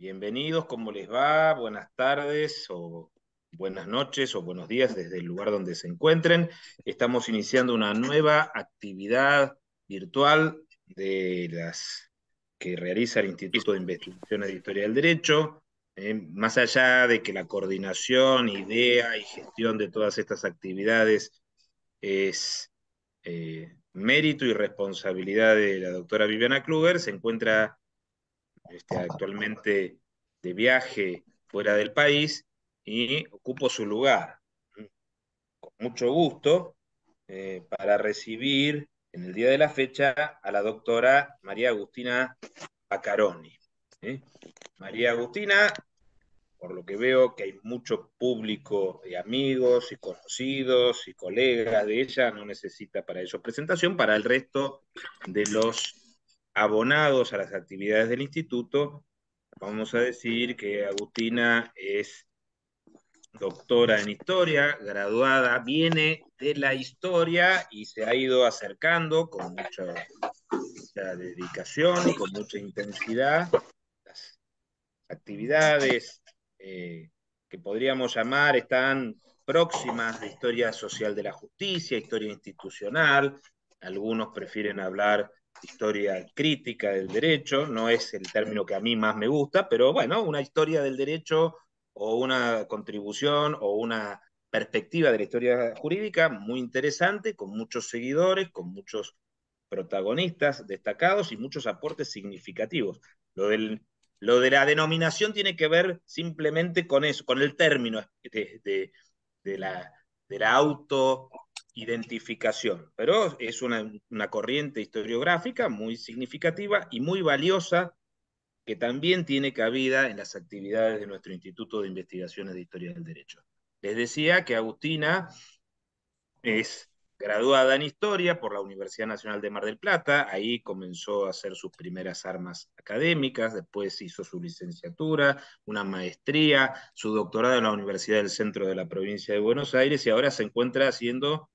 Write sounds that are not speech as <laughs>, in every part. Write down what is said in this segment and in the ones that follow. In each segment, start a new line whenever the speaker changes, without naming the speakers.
Bienvenidos, ¿cómo les va? Buenas tardes o buenas noches o buenos días desde el lugar donde se encuentren. Estamos iniciando una nueva actividad virtual de las que realiza el Instituto de Investigación de del Derecho. Eh, más allá de que la coordinación, idea y gestión de todas estas actividades es eh, mérito y responsabilidad de la doctora Viviana Kluger, se encuentra este, actualmente de viaje fuera del país y ocupo su lugar con mucho gusto eh, para recibir en el día de la fecha a la doctora María Agustina Pacaroni. ¿eh? María Agustina, por lo que veo que hay mucho público y amigos y conocidos y colegas de ella, no necesita para eso presentación, para el resto de los abonados a las actividades del instituto, vamos a decir que Agustina es doctora en historia, graduada, viene de la historia y se ha ido acercando con mucha, dedicación dedicación, con mucha intensidad, las actividades eh, que podríamos llamar están próximas de historia social de la justicia, historia institucional, algunos prefieren hablar historia crítica del derecho, no es el término que a mí más me gusta, pero bueno, una historia del derecho o una contribución o una perspectiva de la historia jurídica muy interesante, con muchos seguidores, con muchos protagonistas destacados y muchos aportes significativos. Lo, del, lo de la denominación tiene que ver simplemente con eso, con el término de, de, la, de auto identificación, pero es una, corriente historiográfica muy significativa y muy valiosa que también tiene cabida en las actividades de nuestro Instituto de Investigaciones de Historia del Derecho. Les decía que Agustina es graduada en Historia por la Universidad Nacional de Mar del Plata, ahí comenzó a hacer sus primeras armas académicas, después hizo su licenciatura, una maestría, su doctorado en la Universidad del Centro de la Provincia de Buenos Aires y ahora se encuentra haciendo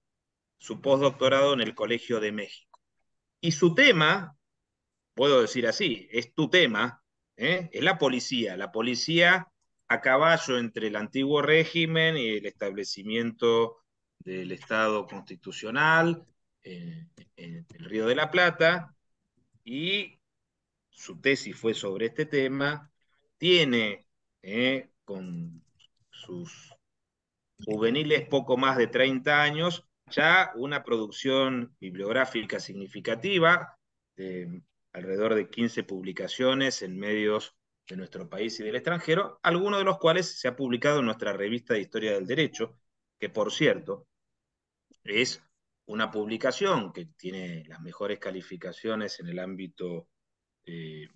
su postdoctorado en el Colegio de México. Y su tema, puedo decir así, es tu tema, ¿eh? es la policía, la policía a caballo entre el antiguo régimen y el establecimiento del Estado constitucional en el Río de la Plata, y su tesis fue sobre este tema, tiene ¿eh? con sus juveniles poco más de 30 años, ya una producción bibliográfica significativa, eh, alrededor de 15 publicaciones en medios de nuestro país y del extranjero, algunos de los cuales se ha publicado en nuestra revista de Historia del Derecho, que por cierto es una publicación que tiene las mejores calificaciones en el ámbito eh,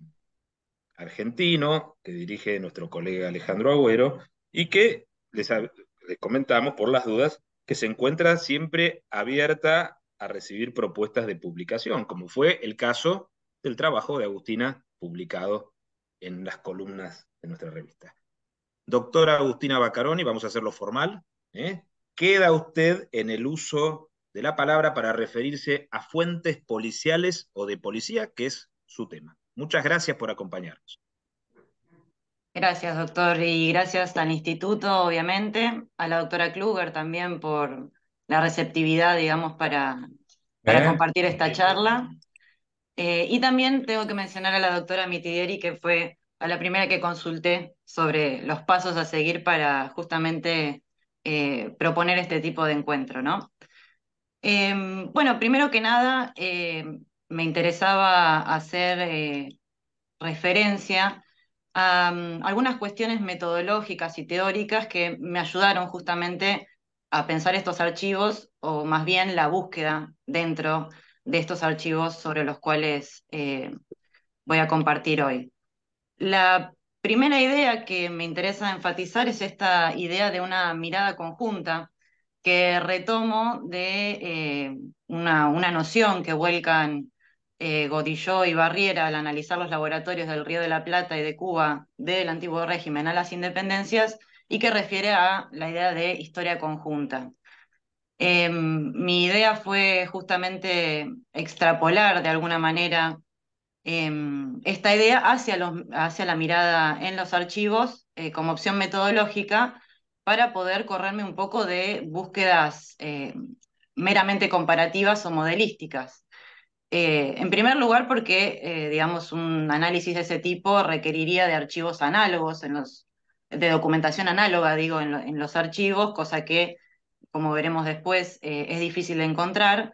argentino, que dirige nuestro colega Alejandro Agüero, y que les, les comentamos por las dudas, que se encuentra siempre abierta a recibir propuestas de publicación, como fue el caso del trabajo de Agustina publicado en las columnas
de nuestra revista.
Doctora Agustina Bacaroni, vamos a hacerlo formal. ¿eh? ¿Queda usted en el uso de la palabra para referirse a fuentes policiales o de policía, que es su tema? Muchas gracias por acompañarnos.
Gracias, doctor, y gracias al instituto, obviamente, a la doctora Kluger también por la receptividad, digamos, para, eh, compartir esta charla. Eh, y también tengo que mencionar a la doctora Mitidieri, que fue a la primera que consulté sobre los pasos a seguir para justamente eh, proponer este tipo de encuentro, ¿no? Em, bueno, primero que nada, me interesaba hacer referencia algunas cuestiones metodológicas y teóricas que me ayudaron justamente a pensar estos archivos o más bien la búsqueda dentro de estos archivos sobre los cuales eh, voy a compartir hoy. La primera idea que me interesa enfatizar es esta idea de una mirada conjunta que retomo de eh, una, una, noción que vuelcan eh, y Barriera al analizar los laboratorios del Río de la Plata y de Cuba del antiguo régimen a las independencias y que refiere a la idea de historia conjunta. Em, mi idea fue justamente extrapolar de alguna manera em, esta idea hacia, hacia, la mirada en los archivos eh, como opción metodológica para poder correrme un poco de búsquedas eh, meramente comparativas o modelísticas. Eh, en primer lugar, porque, eh, digamos, un análisis de ese tipo requeriría de archivos análogos, de documentación análoga, digo, en, los archivos, cosa que, como veremos después, eh, es difícil de encontrar.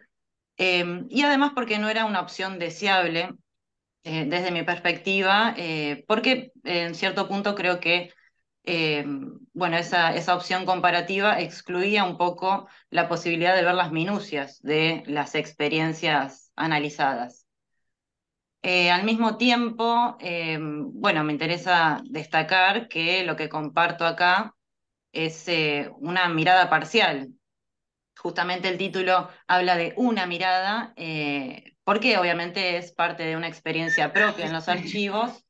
Em, y además porque no era una opción deseable desde mi perspectiva, porque en cierto punto creo que bueno, esa, esa, opción comparativa excluía un poco la posibilidad de ver las minucias de las experiencias analizadas. Eh, al mismo tiempo, eh, bueno, me interesa destacar que lo que comparto acá es eh, una mirada parcial. Justamente el título habla de una mirada, porque obviamente es parte de una experiencia propia en los archivos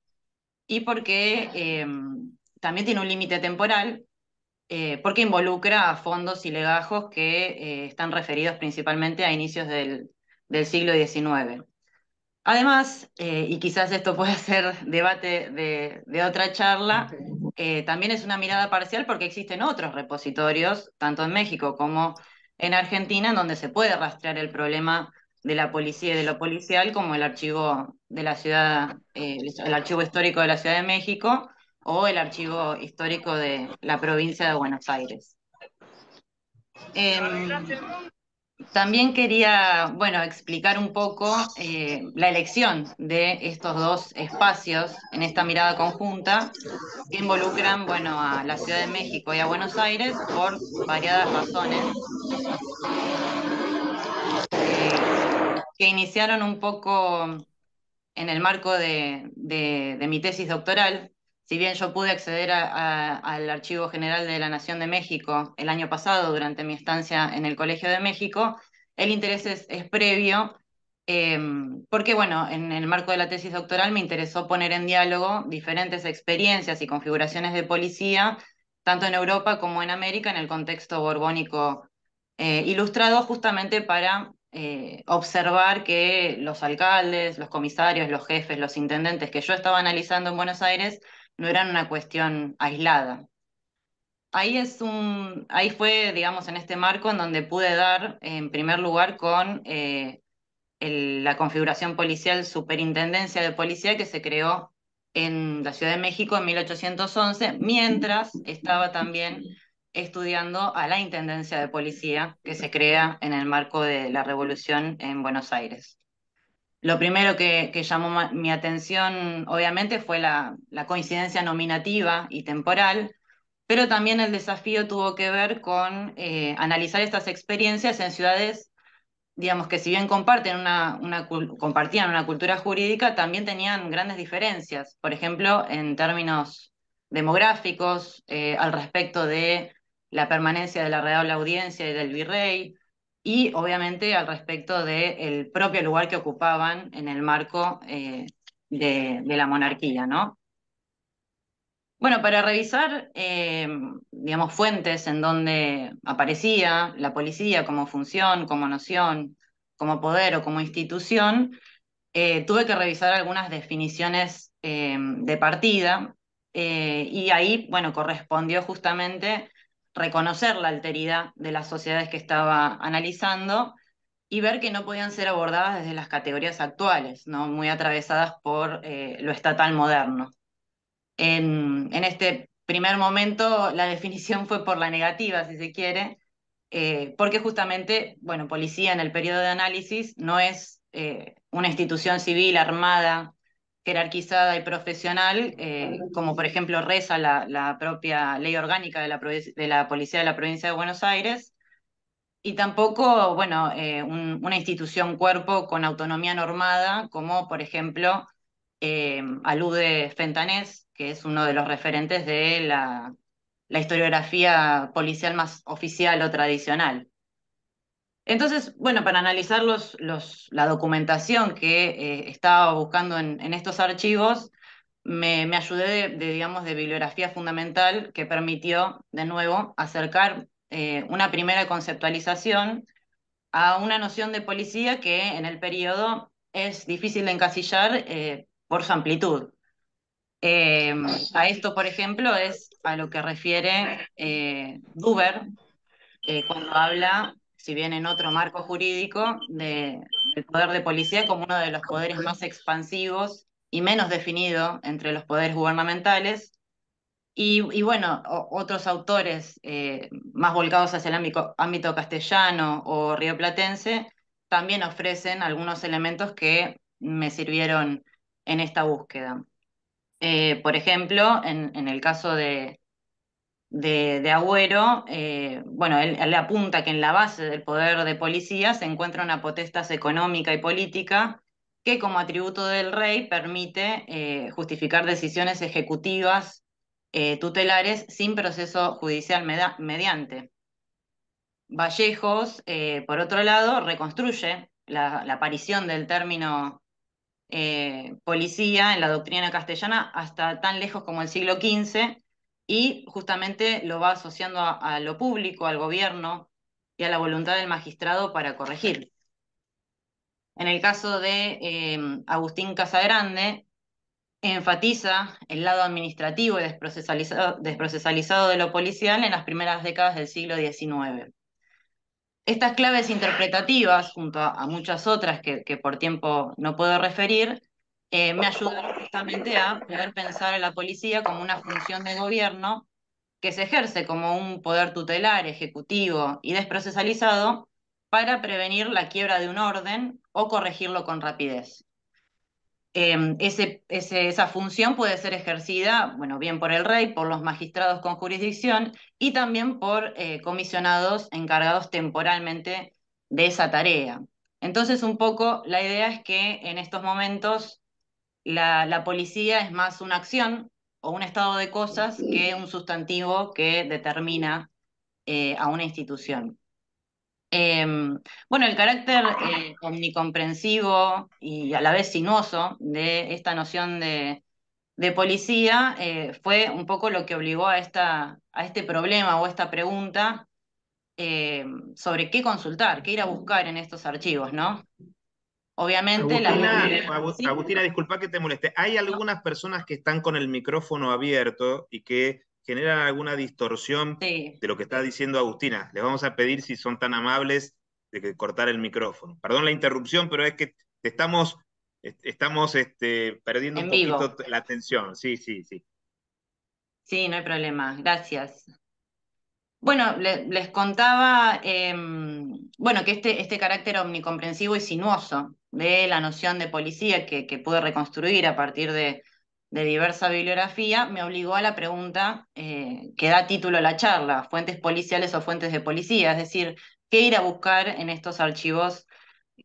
y porque también tiene un límite temporal, porque involucra a fondos y legajos que están referidos principalmente a inicios del, del siglo XIX. Además, eh, y quizás esto puede ser debate de, otra charla, eh, también es una mirada parcial porque existen otros repositorios, tanto en México como en Argentina, en donde se puede rastrear el problema de la policía y de lo policial, como el archivo de la ciudad, eh, el archivo histórico de la Ciudad de México o el archivo histórico de la provincia de Buenos Aires. Em, también quería, explicar un poco eh, la elección de estos dos espacios en esta mirada conjunta que involucran, bueno, a la Ciudad de México y a Buenos Aires por variadas razones eh, que iniciaron un poco en el marco de mi tesis doctoral, si bien yo pude acceder al Archivo General de la Nación de México el año pasado durante mi estancia en el Colegio de México, el interés es, previo, em, porque bueno, en el marco de la tesis doctoral me interesó poner en diálogo diferentes experiencias y configuraciones de policía, tanto en Europa como en América, en el contexto borbónico eh, ilustrado justamente para eh, observar que los alcaldes, los comisarios, los jefes, los intendentes que yo estaba analizando en Buenos Aires, no eran una cuestión aislada. Ahí, es un, ahí fue, digamos, en este marco en donde pude dar, en primer lugar, con eh, la configuración policial Superintendencia de Policía que se creó en la Ciudad de México en 1811, mientras estaba también estudiando a la Intendencia de Policía que se crea en el marco de la Revolución en Buenos Aires lo primero que, llamó mi atención, obviamente, fue la, coincidencia nominativa y temporal, pero también el desafío tuvo que ver con eh, analizar estas experiencias en ciudades, digamos, que si bien comparten compartían una cultura jurídica, también tenían grandes diferencias, por ejemplo, en términos demográficos, eh, al respecto de la permanencia de la Real Audiencia y del Virrey, y obviamente al respecto del el propio lugar que ocupaban en el marco eh, de, la monarquía, ¿no? Bueno, para revisar, eh, digamos, fuentes en donde aparecía la policía como función, como noción, como poder o como institución, eh, tuve que revisar algunas definiciones de partida y ahí, bueno, correspondió justamente reconocer la alteridad de las sociedades que estaba analizando y ver que no podían ser abordadas desde las categorías actuales, ¿no? muy atravesadas por eh, lo estatal moderno. En, este primer momento la definición fue por la negativa, si se quiere, eh, porque justamente, bueno, policía en el periodo de análisis no es eh, una institución civil armada jerarquizada y profesional, eh, como por ejemplo reza la, propia ley orgánica de la, Policía de la Provincia de Buenos Aires, y tampoco, bueno, eh, una institución cuerpo con autonomía normada, como por ejemplo eh, alude Fentanés, que es uno de los referentes de la historiografía policial más oficial o tradicional. Entonces, bueno, para analizar la documentación que eh, estaba buscando en, estos archivos, me, ayudé de, digamos, de bibliografía fundamental que permitió, de nuevo, acercar eh, una primera conceptualización a una noción de policía que en el periodo es difícil de encasillar eh, por su amplitud. a esto, por ejemplo, es a lo que refiere Duber cuando habla si bien en otro marco jurídico, del poder de policía como uno de los poderes más expansivos y menos definido entre los poderes gubernamentales. Y, bueno, otros autores eh, más volcados hacia el ámbito, castellano o rioplatense también ofrecen algunos elementos que me sirvieron en esta búsqueda. Eh, por ejemplo, en el caso de, de, Agüero, eh, bueno, él, apunta que en la base del poder de policía se encuentra una potestad económica y política que como atributo del rey permite eh, justificar decisiones ejecutivas eh, tutelares sin proceso judicial mediante. Vallejos, por otro lado, reconstruye la, aparición del término policía en la doctrina castellana hasta tan lejos como el siglo XV, y justamente lo va asociando a, lo público, al gobierno y a la voluntad del magistrado para corregir. En el caso de em, Agustín Casagrande, enfatiza el lado administrativo y desprocesalizado, desprocesalizado, de lo policial en las primeras décadas del siglo XIX. Estas claves interpretativas, junto a, muchas otras que, por tiempo no puedo referir, eh, me ayudaron justamente a poder pensar en la policía como una función de gobierno que se ejerce como un poder tutelar, ejecutivo y desprocesalizado para prevenir la quiebra de un orden o corregirlo con rapidez. Em, esa función puede ser ejercida, bueno, bien por el rey, por los magistrados con jurisdicción y también por eh, comisionados encargados temporalmente de esa tarea. Entonces, un poco la idea es que en estos momentos la, policía es más una acción o un estado de cosas que un sustantivo que determina eh, a una institución. Em, bueno, el carácter eh, omnicomprensivo y a la vez sinuoso de esta noción de, policía eh, fue un poco lo que obligó a, esta, a este problema o esta pregunta em, sobre qué consultar, qué ir a buscar en estos archivos, ¿no? Obviamente
Agustina, disculpa que te moleste. Hay algunas personas que están con el micrófono abierto y que generan alguna distorsión de lo que está diciendo Agustina. Les vamos a pedir, si son tan amables, de que cortar el micrófono. Perdón la interrupción, pero es que estamos, estamos este, perdiendo un poquito la atención. Sí, sí, sí.
Sí, no hay problema. Gracias. Bueno, les contaba, em, bueno, que este, este carácter omnicomprensivo es sinuoso de la noción de policía que, pude reconstruir a partir de, diversa bibliografía, me obligó a la pregunta eh, que da título a la charla, fuentes policiales o fuentes de policía, es decir, qué ir a buscar en estos archivos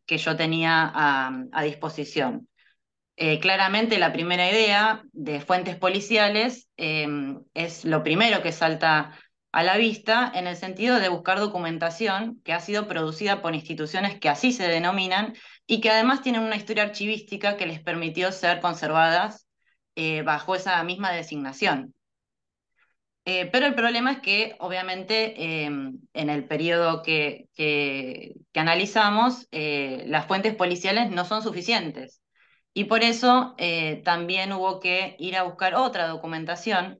que yo tenía a, disposición. Eh, claramente la primera idea de fuentes policiales eh, es lo primero que salta a la vista en el sentido de buscar documentación que ha sido producida por instituciones que así se denominan y que además tienen una historia archivística que les permitió ser conservadas eh, bajo esa misma designación. Eh, pero el problema es que, obviamente, em, en el periodo que, analizamos, eh, las fuentes policiales no son suficientes. Y por eso también hubo que ir a buscar otra documentación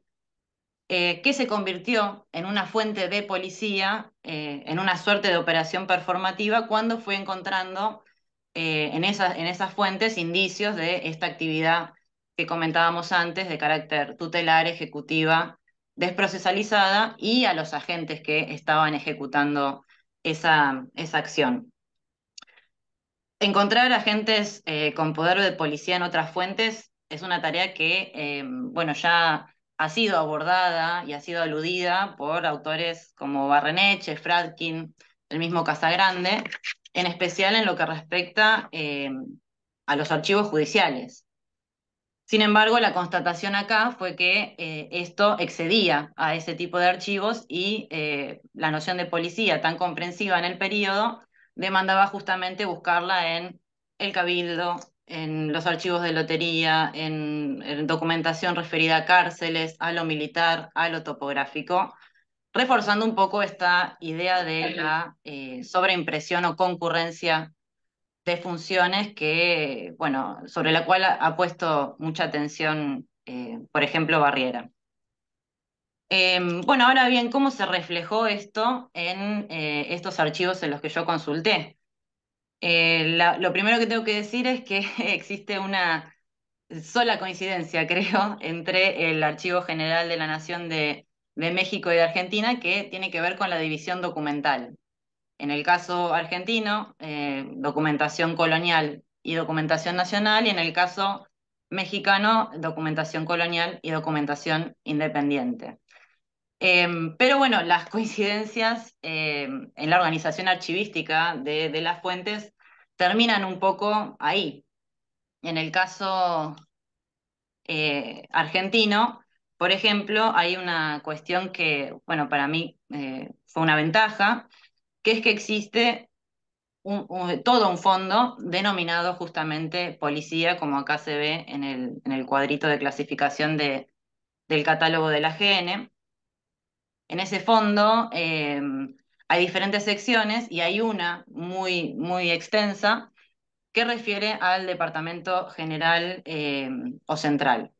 que se convirtió en una fuente de policía, en una suerte de operación performativa, cuando fue encontrando eh, en, esas, en esas fuentes indicios de esta actividad que comentábamos antes de carácter tutelar, ejecutiva, desprocesalizada y a los agentes que estaban ejecutando esa, acción. Encontrar agentes eh, con poder de policía en otras fuentes es una tarea que, em, bueno, ya ha sido abordada y ha sido aludida por autores como Barreneche, Fradkin, el mismo Casagrande, en especial en lo que respecta eh, a los archivos judiciales. Sin embargo, la constatación acá fue que eh, esto excedía a ese tipo de archivos y eh, la noción de policía tan comprensiva en el periodo demandaba justamente buscarla en el cabildo, en los archivos de lotería, en documentación referida a cárceles, a lo militar, a lo topográfico, reforzando un poco esta idea de la eh, sobreimpresión o concurrencia de funciones que, bueno, sobre la cual ha, puesto mucha atención, eh, por ejemplo, Barriera. Em, bueno, ahora bien, ¿cómo se reflejó esto en eh, estos archivos en los que yo consulté? lo primero que tengo que decir es que <laughs> existe una sola coincidencia, <laughs> creo, entre el Archivo General de la Nación de de México y de Argentina que tiene que ver con la división documental. En el caso argentino, eh, documentación colonial y documentación nacional, y en el caso mexicano, documentación colonial y documentación independiente. Em, pero bueno, las coincidencias em, en la organización archivística de, de, las fuentes terminan un poco ahí. En el caso eh, argentino, por ejemplo, hay una cuestión que, bueno, para mí eh, fue una ventaja, que es que existe todo un fondo denominado justamente policía, como acá se ve en el, cuadrito de clasificación del catálogo de la GN. En ese fondo em, hay diferentes secciones y hay una muy, extensa que refiere al Departamento General em, o Central.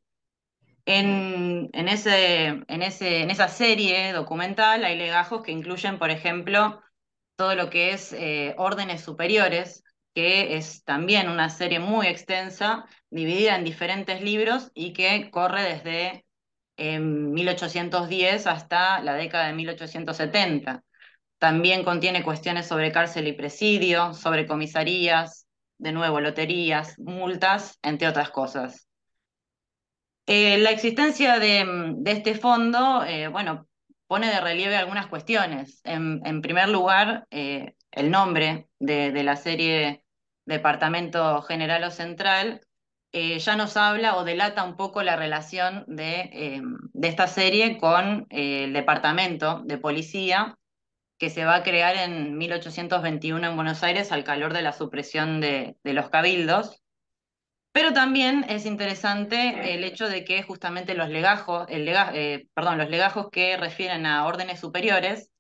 En, ese, en, esa serie documental hay legajos que incluyen, por ejemplo, todo lo que es eh, órdenes superiores, que es también una serie muy extensa, dividida en diferentes libros y que corre desde 1810 em, hasta la década de 1870. También contiene cuestiones sobre cárcel y presidio, sobre comisarías, de nuevo, loterías, multas, entre otras cosas. Eh, la existencia de, mm, este fondo, eh, bueno, pone de relieve algunas cuestiones. En, primer lugar, eh, el nombre de, la serie Departamento General o Central ya nos habla o delata un poco la relación de, esta serie con el Departamento de Policía que se va a crear en 1821 en Buenos Aires al calor de la supresión de los cabildos. Pero también es interesante el hecho de que justamente los legajos, eh, los legajos que refieren a órdenes superiores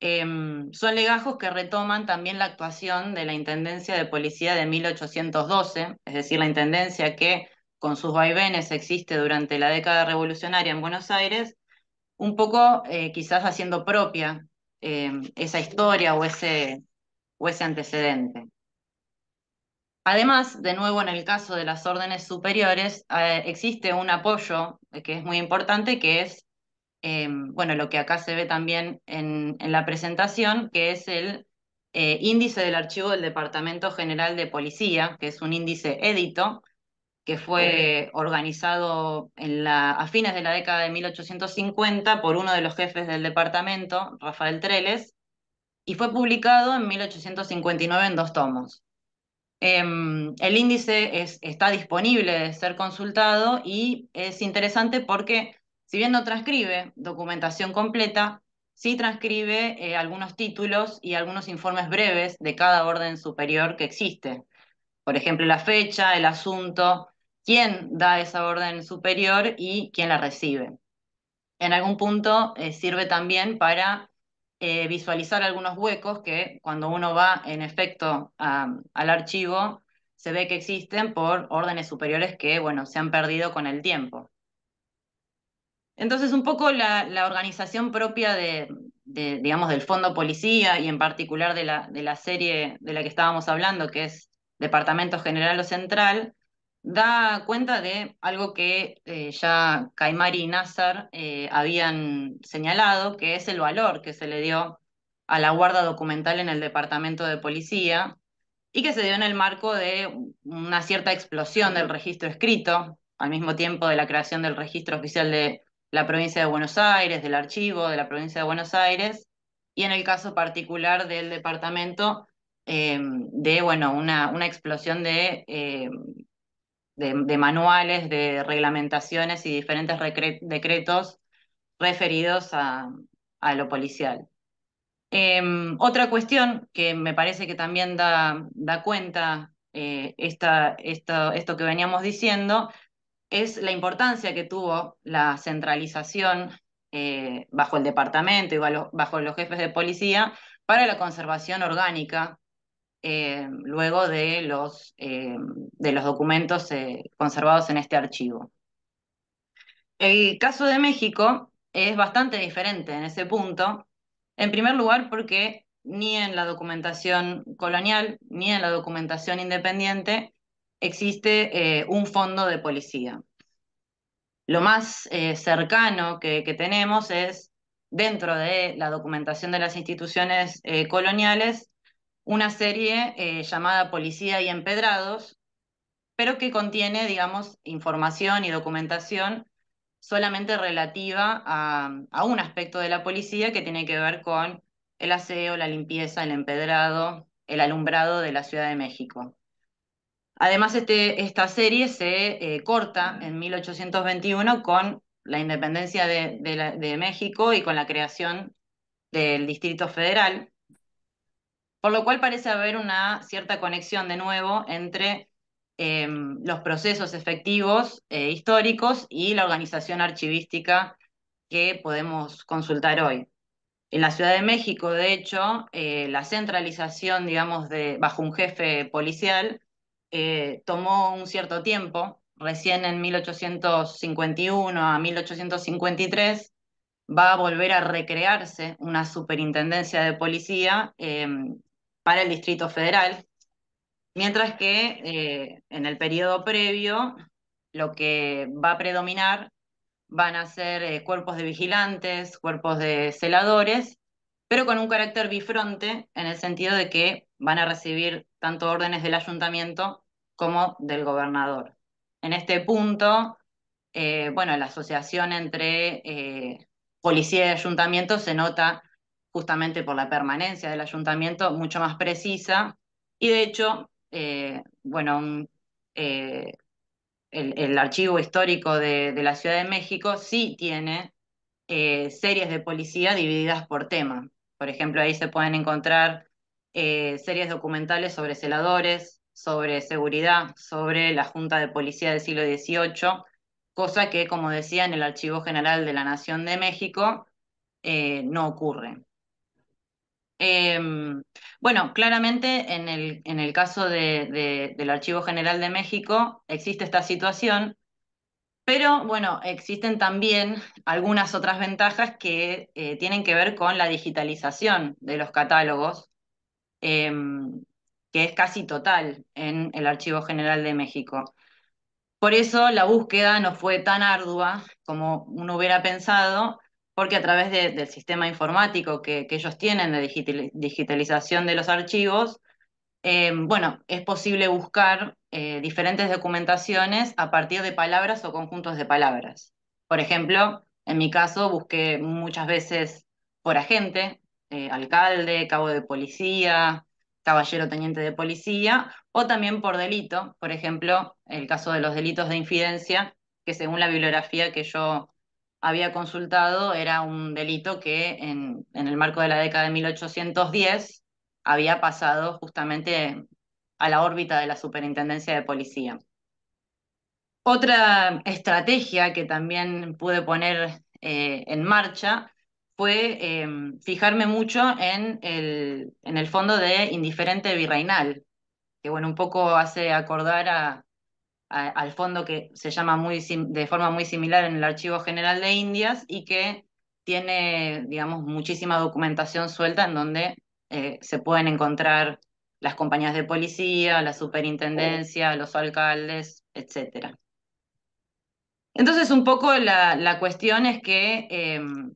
em, son legajos que retoman también la actuación de la Intendencia de Policía de 1812, es decir, la Intendencia que con sus vaivenes existe durante la década revolucionaria en Buenos Aires, un poco eh, quizás haciendo propia em, esa historia o ese antecedente. Además, de nuevo, en el caso de las órdenes superiores, eh, existe un apoyo que es muy importante, que es, em, bueno, lo que acá se ve también en, la presentación, que es el eh, índice del archivo del Departamento General de Policía, que es un índice édito, que fue organizado en la, a fines de la década de 1850 por uno de los jefes del departamento, Rafael Treles, y fue publicado en 1859 en dos tomos. Em, el índice está disponible de ser consultado y es interesante porque, si bien no transcribe documentación completa, sí transcribe eh, algunos títulos y algunos informes breves de cada orden superior que existe. Por ejemplo, la fecha, el asunto, quién da esa orden superior y quién la recibe. En algún punto eh, sirve también para eh, visualizar algunos huecos que cuando uno va en efecto al archivo se ve que existen por órdenes superiores que, bueno, se han perdido con el tiempo. Entonces, un poco la, organización propia de, digamos, del Fondo Policía y en particular de la, de la serie de la que estábamos hablando, que es Departamento General o Central, da cuenta de algo que eh, ya Caimari y Nazar eh, habían señalado, que es el valor que se le dio a la guarda documental en el Departamento de Policía y que se dio en el marco de una cierta explosión del registro escrito, al mismo tiempo de la creación del registro oficial de la provincia de Buenos Aires, del archivo de la provincia de Buenos Aires, y en el caso particular del departamento, em, de bueno, una, una explosión de em, de, manuales, de reglamentaciones y diferentes decretos referidos a, lo policial. Em, otra cuestión que me parece que también da, cuenta eh, esta, esto que veníamos diciendo es la importancia que tuvo la centralización eh, bajo el departamento y bajo los jefes de policía para la conservación orgánica eh, luego de los, eh, de los documentos eh, conservados en este archivo. El caso de México es bastante diferente en ese punto, en primer lugar porque ni en la documentación colonial ni en la documentación independiente existe un fondo de policía. Lo más cercano que, tenemos es dentro de la documentación de las instituciones coloniales, una serie eh, llamada Policía y Empedrados, pero que contiene, digamos, información y documentación solamente relativa a, un aspecto de la policía que tiene que ver con el aseo, la limpieza, el empedrado, el alumbrado de la Ciudad de México. Además, este, esta serie se eh, corta en 1821 con la independencia de México y con la creación del Distrito Federal, por lo cual parece haber una cierta conexión de nuevo entre em, los procesos efectivos eh, históricos y la organización archivística que podemos consultar hoy. En la Ciudad de México, de hecho, eh, la centralización, digamos, bajo un jefe policial eh, tomó un cierto tiempo. Recién en 1851 a 1853 va a volver a recrearse una superintendencia de policía em, para el Distrito Federal, mientras que eh, en el periodo previo lo que va a predominar van a ser eh, cuerpos de vigilantes, cuerpos de celadores, pero con un carácter bifronte en el sentido de que van a recibir tanto órdenes del ayuntamiento como del gobernador. En este punto, eh, bueno, la asociación entre policía y ayuntamiento se nota justamente por la permanencia del ayuntamiento, mucho más precisa. Y de hecho, eh, bueno, eh, el, archivo histórico de, la Ciudad de México sí tiene eh, series de policía divididas por tema. Por ejemplo, ahí se pueden encontrar series documentales sobre celadores, sobre seguridad, sobre la Junta de Policía del siglo XVIII, cosa que, como decía, en el Archivo General de la Nación de México no ocurre. Em, bueno, claramente en el, en el caso del Archivo General de México existe esta situación, pero bueno, existen también algunas otras ventajas que eh, tienen que ver con la digitalización de los catálogos, em, que es casi total en el Archivo General de México. Por eso la búsqueda no fue tan ardua como uno hubiera pensado, porque a través del sistema informático que, ellos tienen de digitalización de los archivos, em, bueno, es posible buscar eh, diferentes documentaciones a partir de palabras o conjuntos de palabras. Por ejemplo, en mi caso busqué muchas veces por agente, eh, alcalde, cabo de policía, caballero teniente de policía, o también por delito, por ejemplo, el caso de los delitos de infidencia, que según la bibliografía que yo había consultado era un delito que en, el marco de la década de 1810 había pasado justamente a la órbita de la Superintendencia de Policía. Otra estrategia que también pude poner eh, en marcha fue em, fijarme mucho en el, en el fondo de indiferente virreinal, que bueno, un poco hace acordar a, al fondo que se llama muy de forma muy similar en el Archivo General de Indias y que tiene, digamos, muchísima documentación suelta en donde eh, se pueden encontrar las compañías de policía, la superintendencia, los alcaldes, etc. Entonces, un poco la, cuestión es que em,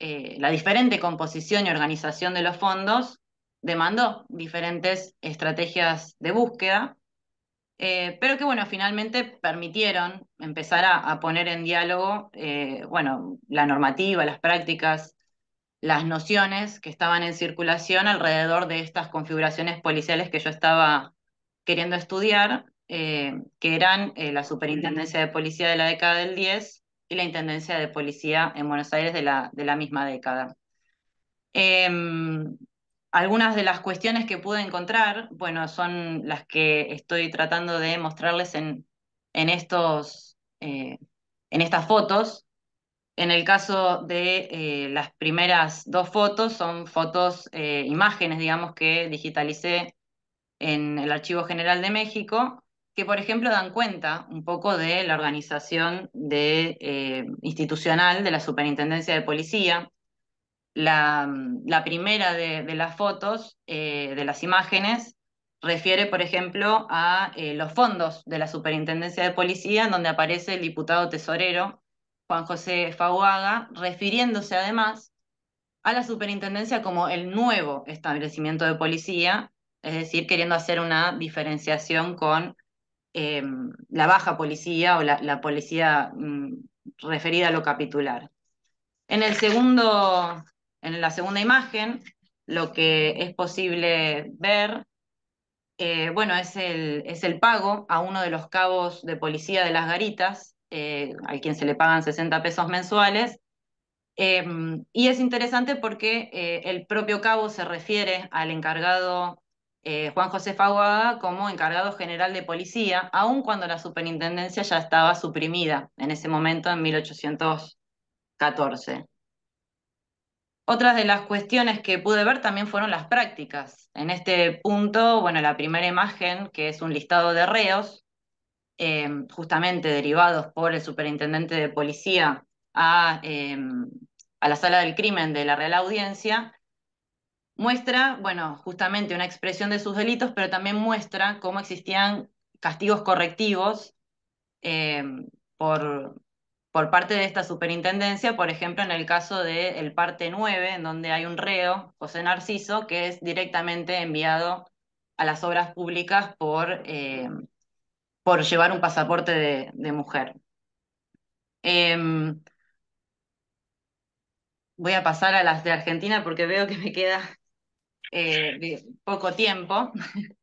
eh, la diferente composición y organización de los fondos demandó diferentes estrategias de búsqueda eh, pero que bueno, finalmente permitieron empezar a, poner en diálogo eh, bueno, la normativa, las prácticas, las nociones que estaban en circulación alrededor de estas configuraciones policiales que yo estaba queriendo estudiar, eh, que eran la Superintendencia de Policía de la década del 10 y la Intendencia de Policía en Buenos Aires de la, de la misma década. Em, algunas de las cuestiones que pude encontrar, bueno, son las que estoy tratando de mostrarles en, en estos, eh, en estas fotos. En el caso de eh, las primeras dos fotos, son fotos, eh, imágenes, digamos, que digitalicé en el Archivo General de México, que, por ejemplo, dan cuenta un poco de la organización de, institucional de la Superintendencia de Policía, Mm, la, primera de, las fotos, eh, de las imágenes, refiere, por ejemplo, a eh, los fondos de la Superintendencia de Policía, en donde aparece el diputado tesorero Juan José Faguaga, refiriéndose además a la superintendencia como el nuevo establecimiento de policía, es decir, queriendo hacer una diferenciación con eh, la baja policía o la, policía mm, referida a lo capitular. En el segundo en la segunda imagen, lo que es posible ver, eh, bueno, es el, es el pago a uno de los cabos de policía de las garitas, eh, al quien se le pagan 60 pesos mensuales. Em, y es interesante porque eh, el propio cabo se refiere al encargado eh, Juan José Faguada como encargado general de policía, aun cuando la superintendencia ya estaba suprimida en ese momento, en 1814. Otras de las cuestiones que pude ver también fueron las prácticas. En este punto, bueno, la primera imagen, que es un listado de reos, em, justamente derivados por el superintendente de policía em, a, la sala del crimen de la Real Audiencia, muestra, bueno, justamente una expresión de sus delitos, pero también muestra cómo existían castigos correctivos em, por, por parte de esta superintendencia, por ejemplo, en el caso del el parte 9, en donde hay un reo, José Narciso, que es directamente enviado a las obras públicas por, eh, por llevar un pasaporte de, mujer. Em, voy a pasar a las de Argentina porque veo que me queda eh, poco tiempo. <laughs>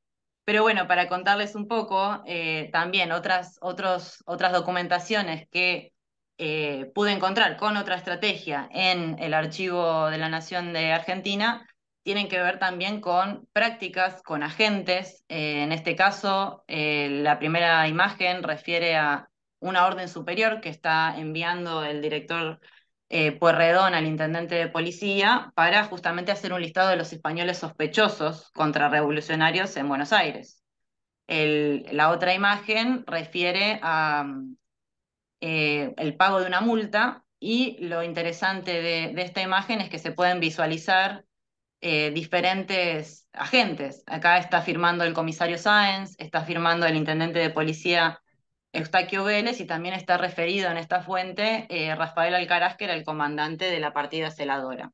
Pero bueno, para contarles un poco, eh, también otras, otros, otras documentaciones que eh, pude encontrar con otra estrategia en el Archivo de la Nación de Argentina tienen que ver también con prácticas, con agentes. Eh, en este caso, eh, la primera imagen refiere a una orden superior que está enviando el director eh, Puerredón al intendente de policía para justamente hacer un listado de los españoles sospechosos contra revolucionarios en Buenos Aires. la otra imagen refiere a, eh, el pago de una multa y lo interesante de, esta imagen es que se pueden visualizar eh, diferentes agentes. Acá está firmando el comisario Sáenz, está firmando el intendente de policía Eustaquio Vélez y también está referido en esta fuente eh, Rafael Alcaraz, que era el comandante de la partida celadora.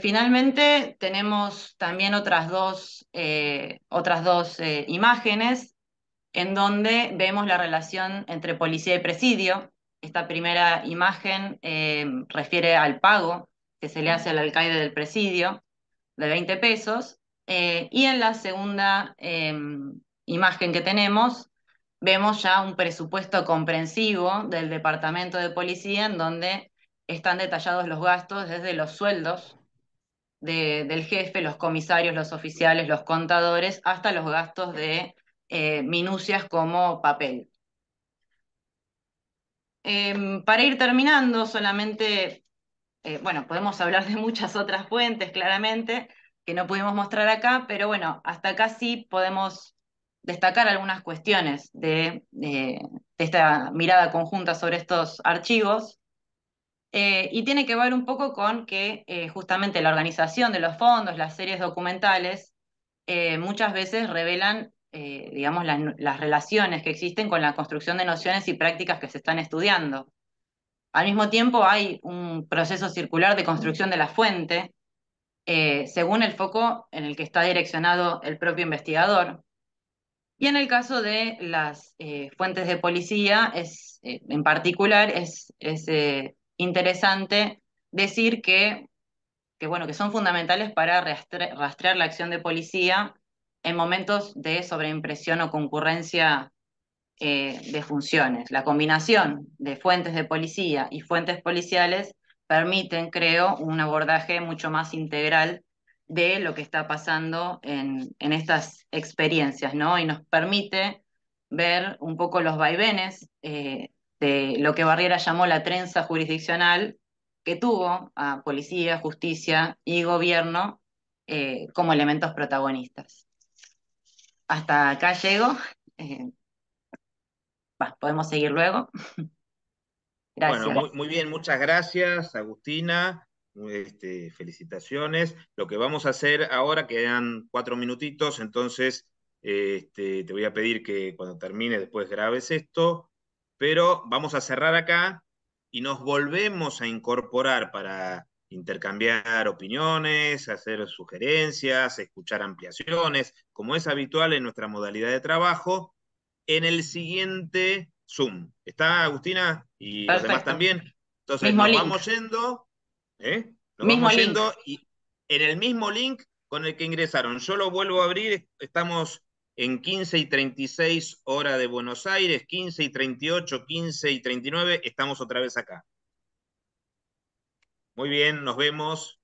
finalmente, tenemos también otras dos, otras dos imágenes en donde vemos la relación entre policía y presidio. Esta primera imagen eh, refiere al pago que se le hace al alcalde del presidio de 20 pesos. Eh, y en la segunda em, imagen que tenemos, vemos ya un presupuesto comprensivo del Departamento de Policía en donde están detallados los gastos desde los sueldos del jefe, los comisarios, los oficiales, los contadores, hasta los gastos de eh, minucias como papel. Em, para ir terminando, solamente, eh, bueno, podemos hablar de muchas otras fuentes, claramente, que no pudimos mostrar acá, pero bueno, hasta acá sí podemos destacar algunas cuestiones de, esta mirada conjunta sobre estos archivos. Eh, y tiene que ver un poco con que justamente la organización de los fondos, las series documentales, muchas veces revelan eh, digamos, las, relaciones que existen con la construcción de nociones y prácticas que se están estudiando. Al mismo tiempo hay un proceso circular de construcción de la fuente, eh, según el foco en el que está direccionado el propio investigador. Y en el caso de las eh, fuentes de policía, es, en particular, es, interesante decir que, que, bueno, que son fundamentales para rastrear la acción de policía en momentos de sobreimpresión o concurrencia eh, de funciones. La combinación de fuentes de policía y fuentes policiales permiten, creo, un abordaje mucho más integral de lo que está pasando en, estas experiencias, ¿no? Y nos permite ver un poco los vaivenes eh, de lo que Barriera llamó la trenza jurisdiccional que tuvo a policía, justicia y gobierno eh, como elementos protagonistas hasta acá llego. Eh, podemos seguir luego. <laughs> gracias. Bueno, muy, bien, muchas
gracias, Agustina. Este, felicitaciones. Lo que vamos a hacer ahora, quedan cuatro minutitos, entonces este, te voy a pedir que cuando termine después grabes esto, pero vamos a cerrar acá y nos volvemos a incorporar para intercambiar opiniones, hacer sugerencias, escuchar ampliaciones, como es habitual en nuestra modalidad de trabajo, en el siguiente Zoom. ¿Está Agustina
y los demás también?
Entonces nos vamos yendo, ¿eh? nos vamos yendo y en el mismo link con el que ingresaron. Yo lo vuelvo a abrir, estamos en 15 y 36 hora de Buenos Aires, 15 y 38, 15 y 39, estamos otra vez acá. Muy bien, nos vemos.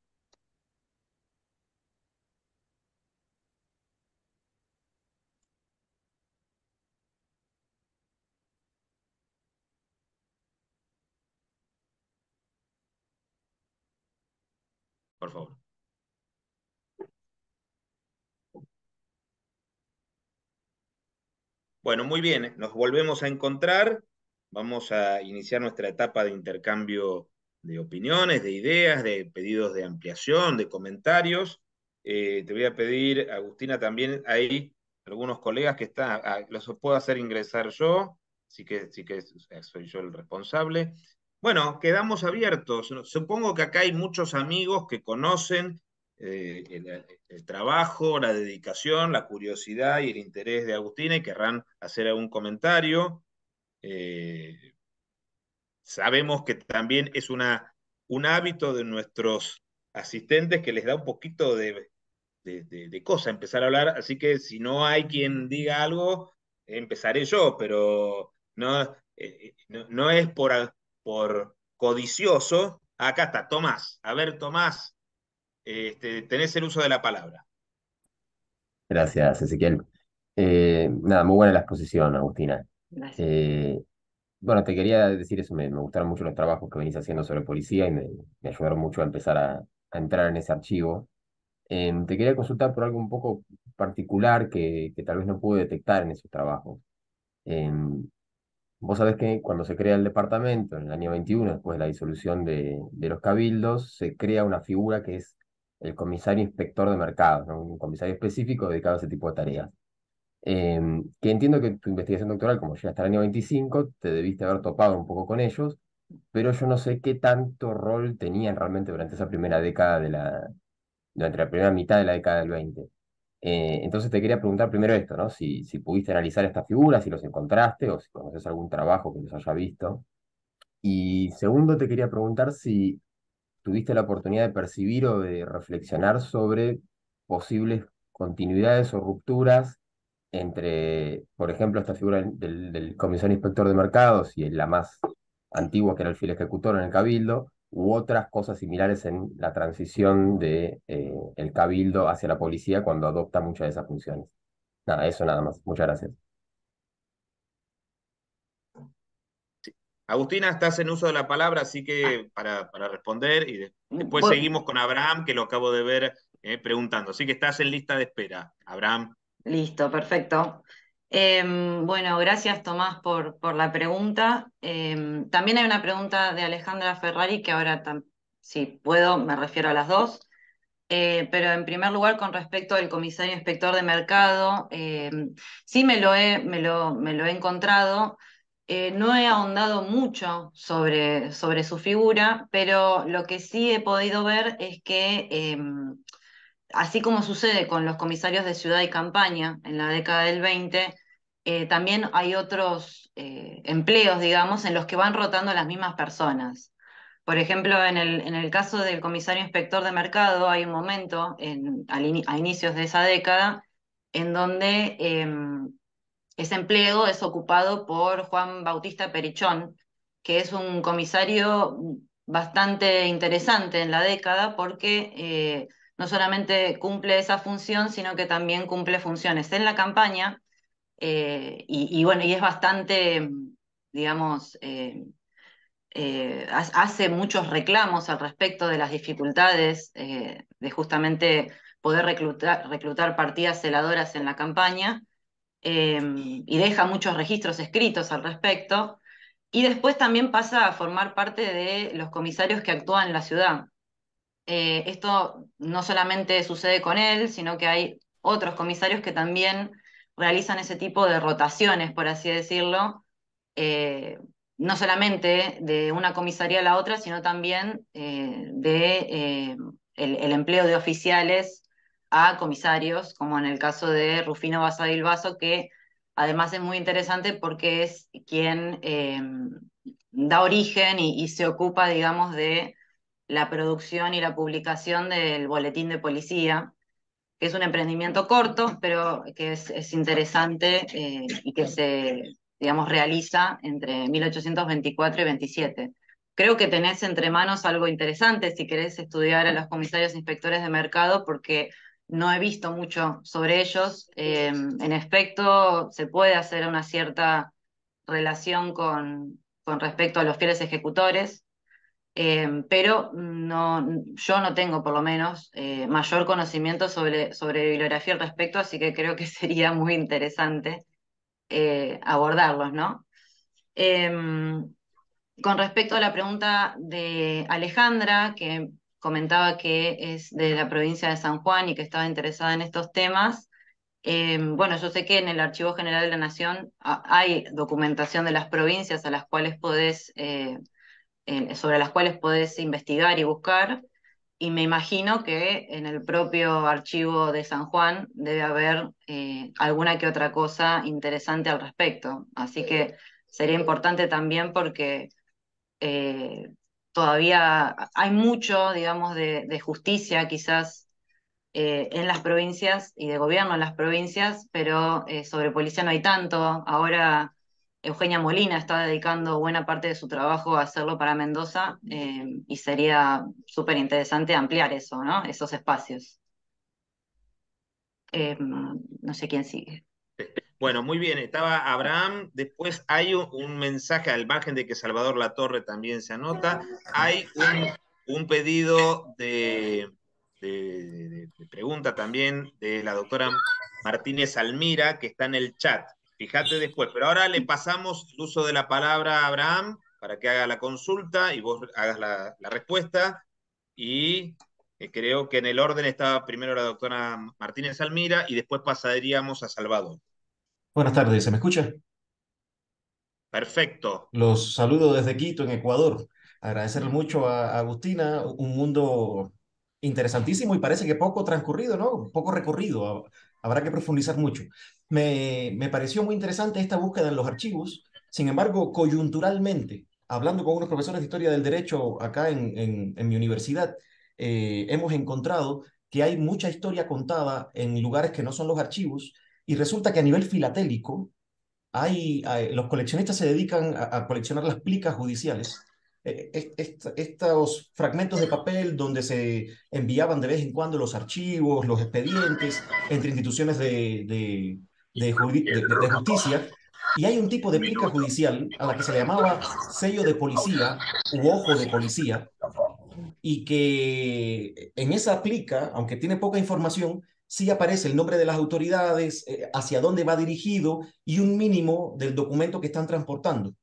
Por favor. Bueno, muy bien, nos volvemos a encontrar. Vamos a iniciar nuestra etapa de intercambio de opiniones, de ideas, de pedidos de ampliación, de comentarios. Eh, te voy a pedir, Agustina, también hay algunos colegas que están, ah, ah, los puedo hacer ingresar yo, sí que, que eh, soy yo el responsable. Bueno, quedamos abiertos. Supongo que acá hay muchos amigos que conocen eh, el, trabajo, la dedicación, la curiosidad y el interés de Agustina y querrán hacer algún comentario. Sabemos que también es una, un hábito de nuestros asistentes que les da un poquito de, de, cosa empezar a hablar, así que si no hay quien diga algo, empezaré yo, pero no, eh, eh, no, es por, por codicioso. Acá está, Tomás. A ver, Tomás, este, tenés el uso de la palabra.
Gracias, Ezequiel. Eh, nada, muy buena la exposición, Agustina. Gracias. Bueno, te quería decir eso, me, gustaron mucho los trabajos que venís haciendo sobre policía y me, ayudaron mucho a empezar a, entrar en ese archivo. Em, te quería consultar por algo un poco particular que, que tal vez no pude detectar en esos trabajos. Em, vos sabés que cuando se crea el departamento, en el año 21, después de la disolución de, los cabildos, se crea una figura que es el comisario inspector de mercados, un comisario específico dedicado a ese tipo de tareas. Em, que entiendo que tu investigación doctoral, como hasta el año 25, te debiste haber topado un poco con ellos, pero yo no sé qué tanto rol tenían realmente durante esa primera década de la, durante la primera mitad de la década del 20. Eh, entonces te quería preguntar primero esto, ¿no? Si, si pudiste analizar estas figuras, si los encontraste o si conoces algún trabajo que los haya visto. Y segundo, te quería preguntar si tuviste la oportunidad de percibir o de reflexionar sobre posibles continuidades o rupturas entre, por ejemplo, esta figura del, comision inspector de mercados y la más antigua que era el fiel ejecutor en el cabildo, u otras cosas similares en la transición del de, eh, el cabildo hacia la policía cuando adopta muchas de esas funciones. Nada, eso nada más. Muchas gracias.
Agustina, estás en uso de la palabra, así que para, para responder y mm, después seguimos con Abraham, que lo acabo de ver eh, preguntando. Así que estás en lista de espera, Abraham. Listo, perfecto.
Em, bueno, gracias Tomás por, por la pregunta. Em, también hay una pregunta de Alejandra Ferrari que ahora, si puedo, me refiero a las dos. Eh, pero en primer lugar, con respecto al comisario inspector de mercado, em, sí me lo he, me lo, me lo he encontrado. Eh, no he ahondado mucho sobre, sobre, su figura, pero lo que sí he podido ver es que así como sucede con los comisarios de ciudad y campaña en la década del 20, eh, también hay otros eh, empleos, digamos, en los que van rotando las mismas personas. Por ejemplo, en el, en el caso del comisario inspector de mercado, hay un momento a inicios de esa década en donde em, ese empleo es ocupado por Juan Bautista Perichón, que es un comisario bastante interesante en la década porque eh, no solamente cumple esa función, sino que también cumple funciones en la campaña eh, y, bueno, y es bastante, digamos, eh, eh, hace muchos reclamos al respecto de las dificultades de justamente poder reclutar, reclutar partidas celadoras en la campaña y deja muchos registros escritos al respecto. Y después también pasa a formar parte de los comisarios que actúan en la ciudad. Eh, esto no solamente sucede con él, sino que hay otros comisarios que también realizan ese tipo de rotaciones, por así decirlo, eh, no solamente de una comisaría a la otra, sino también del eh, de el, empleo de oficiales a comisarios, como en el caso de Rufino Basadil Vaso, que además es muy interesante porque es quien da origen y, se ocupa, digamos, de la producción y la publicación del Boletín de Policía, que es un emprendimiento corto, pero que es, interesante eh, y que se, digamos, realiza entre 1824 y 27. Creo que tenés entre manos algo interesante si querés estudiar a los comisarios inspectores de mercado, porque no he visto mucho sobre ellos. Em, en efecto, se puede hacer una cierta relación con, con respecto a los fieles ejecutores, Em, pero no, yo no tengo, por lo menos, eh, mayor conocimiento sobre, sobre bibliografía al respecto, así que creo que <laughs> sería muy interesante eh, abordarlos, ¿no? Em, con respecto a la pregunta de Alejandra, que comentaba que es de la provincia de San Juan y que estaba interesada en estos temas, em, bueno, yo sé que en el Archivo General de la Nación ah, hay documentación de las provincias a las cuales podés eh, sobre las cuales podés investigar y buscar. Y me imagino que en el propio archivo de San Juan debe haber eh, alguna que otra cosa interesante al respecto. Así que sería importante también porque eh, todavía hay mucho, digamos, de, justicia quizás eh, en las provincias y de gobierno en las provincias, pero sobre policía no hay tanto. Ahora Eugenia Molina está dedicando buena parte de su trabajo a hacerlo para Mendoza eh, y sería súper interesante ampliar eso, ¿no? Esos espacios. Em, no sé quién sigue.
Bueno, muy bien, estaba Abraham, después hay un, mensaje al margen de que Salvador Latorre también se anota, hay un, pedido de, de, pregunta también de la doctora Martínez Almira que está en el chat. Fíjate después, pero ahora le pasamos el uso de la palabra a Abraham para que haga la consulta y vos hagas la, respuesta. Y eh, creo que en el orden estaba primero la doctora Martínez Almira y después pasaríamos a Salvador.
Buenas tardes, ¿se me escucha? Perfecto. Los saludo desde Quito, en Ecuador. Agradecerle mucho a Agustina, un mundo interesantísimo y parece que poco transcurrido, ¿no? Poco recorrido habrá que profundizar mucho. Me, pareció muy interesante esta búsqueda en los archivos, sin embargo, coyunturalmente, hablando con unos profesores de historia del derecho acá en, en, mi universidad, eh, hemos encontrado que hay mucha historia contada en lugares que no son los archivos y resulta que a nivel filatélico, hay, eh, los coleccionistas se dedican a, a coleccionar las plicas judiciales eh, estos fragmentos de papel donde se enviaban de vez en cuando los archivos, los expedientes entre instituciones de, justicia. Y hay un tipo de plica judicial a la que se le llamaba sello de policía u ojo de policía, y que en esa plica, aunque tiene poca información, sí aparece el nombre de las autoridades, eh, hacia dónde va dirigido y un mínimo del documento que están transportando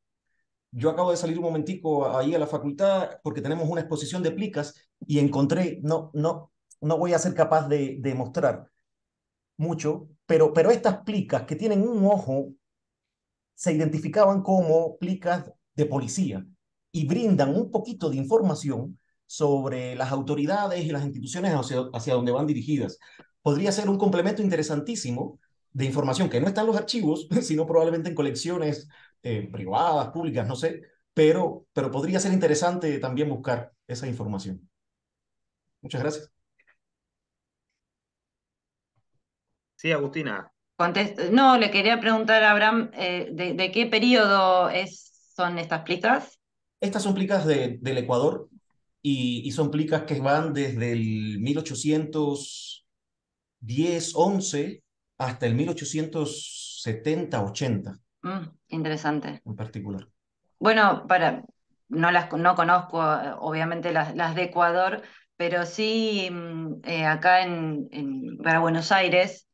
yo acabo de salir un momentico ahí a la facultad porque tenemos una exposición de plicas y encontré, no, no, no voy a ser capaz de, mostrar mucho, pero, pero estas plicas que tienen un ojo se identificaban como plicas de policía y brindan un poquito de información sobre las autoridades y las instituciones hacia, hacia donde van dirigidas. Podría ser un complemento interesantísimo de información que no está en los archivos, <laughs> sino probablemente en colecciones eh, privadas, públicas, no sé, pero, pero podría ser interesante también buscar esa
información. Muchas gracias. Sí, Agustina. no, le quería preguntar a Abraham, eh, de, qué periodo son estas plicas?
Estas son plicas del Ecuador y, y son plicas que van desde el 1810, 11 hasta el 1870, 80.
Mm, interesante.
En particular.
Bueno, para, no las no conozco, eh, obviamente, las, de Ecuador, pero sí mm, eh, acá en, para Buenos Aires,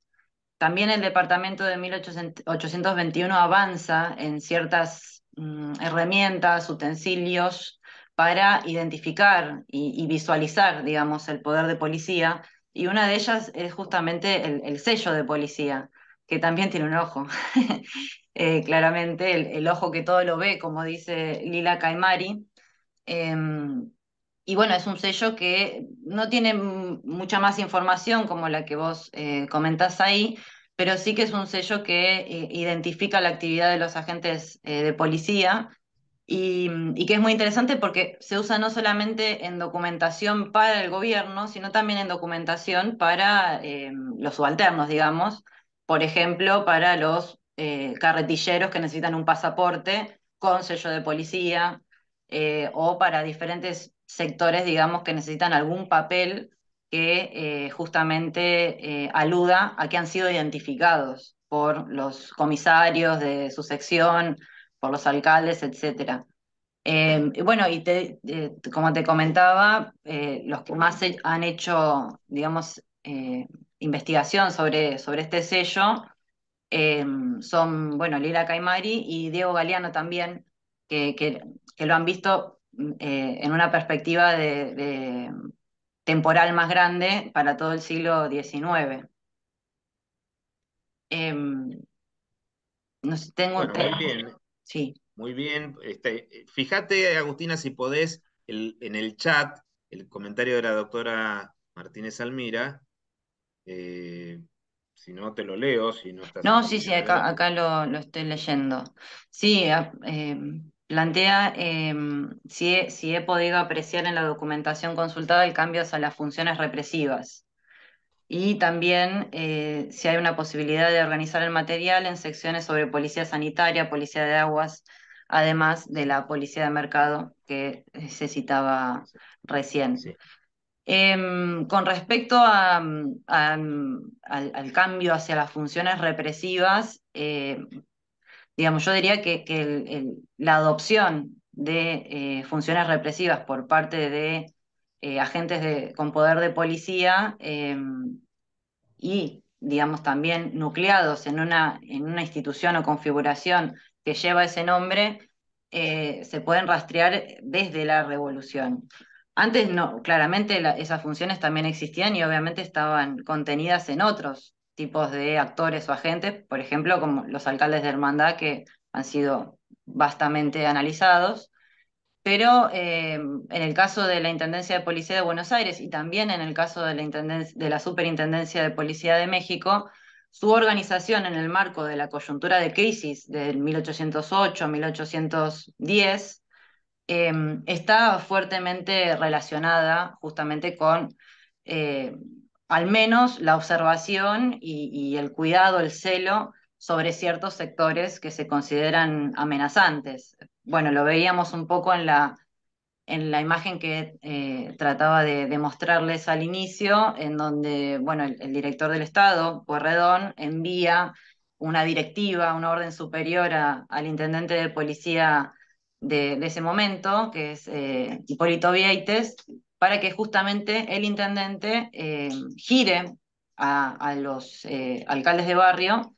también el departamento de 1821 avanza en ciertas mm, herramientas, utensilios para identificar y, visualizar, digamos, el poder de policía. Y una de ellas es justamente el sello de policía, que también tiene un ojo. <laughs> Eh, claramente el, ojo que todo lo ve, como dice Lila Caimari. Em, y bueno, es un sello que no tiene mucha más información como la que vos eh, comentás ahí, pero sí que es un sello que eh, identifica la actividad de los agentes de policía, mm, y, que es muy interesante porque se usa no solamente en documentación para el gobierno, sino también en documentación para em, los subalternos, digamos, por ejemplo, para los eh, carretilleros que necesitan un pasaporte con sello de policía eh, o para diferentes sectores, digamos, que necesitan algún papel que eh, justamente aluda a que han sido identificados por los comisarios de su sección, por los alcaldes, etc. Em, bueno, y como te comentaba, los que más han hecho, digamos, investigación sobre, sobre este sello Em, son, bueno, Lila Caimari y Diego Galeano también, que, que, lo han visto mm, eh, en una perspectiva de, temporal más grande para todo el siglo XIX. Em, tengo... muy bien.
Sí. Muy bien. Este, eh, fíjate, Agustina, si podés, en el chat, el comentario de la doctora Martínez Almira, eh, si no te lo leo, si no No, sí, sí, acá,
lo, estoy leyendo. Sí, eh, plantea eh, si, he, si he podido apreciar en la documentación consultada el cambio a las funciones represivas. Y también eh, si hay una posibilidad de organizar el material en secciones sobre policía sanitaria, policía de aguas, además de la policía de mercado que se citaba recién. Em, con respecto al, cambio hacia las funciones represivas, eh, digamos, yo diría que, la adopción de eh, funciones represivas por parte de eh, agentes con poder de policía em, y, digamos, también nucleados en una institución o configuración que lleva ese nombre, se pueden rastrear desde la revolución. Antes no, claramente esas funciones también existían y obviamente estaban contenidas en otros tipos de actores o agentes, por ejemplo, como los alcaldes de hermandad que han sido vastamente analizados, pero eh, en el caso de la Intendencia de Policía de Buenos Aires y también en el caso de la, de la Superintendencia de Policía de México, su organización en el marco de la coyuntura de crisis del 1808-1810 Em, está fuertemente relacionada justamente con eh, al menos la observación y, el cuidado, el celo sobre ciertos sectores que se consideran amenazantes. Bueno, lo veíamos un poco en la, en la imagen que eh, trataba de, mostrarles al inicio, en donde bueno, el, director del Estado, Puerredón, envía una directiva, una orden superior al intendente de policía de, ese momento, que es eh, Hipólito Vieites, para que justamente el intendente eh, gire a, los eh, alcaldes de barrio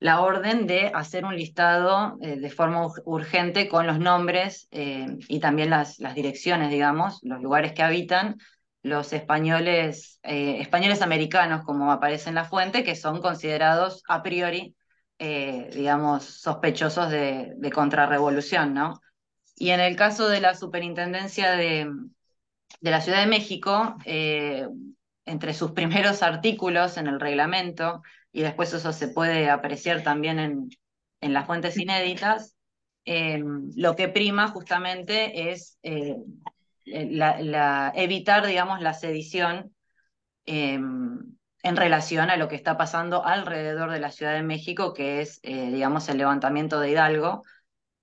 la orden de hacer un listado de forma urgente con los nombres y también las, direcciones, digamos, los lugares que habitan los españoles, españoles americanos, como aparece en la fuente, que son considerados a priori eh, digamos, sospechosos de, contrarrevolución, ¿no? Y en el caso de la superintendencia de, la Ciudad de México, eh, entre sus primeros artículos en el reglamento, y después eso se puede apreciar también en, las fuentes inéditas, eh, lo que prima justamente es evitar, digamos, la sedición en relación a lo que está pasando alrededor de la Ciudad de México, que es, eh, digamos, el levantamiento de Hidalgo.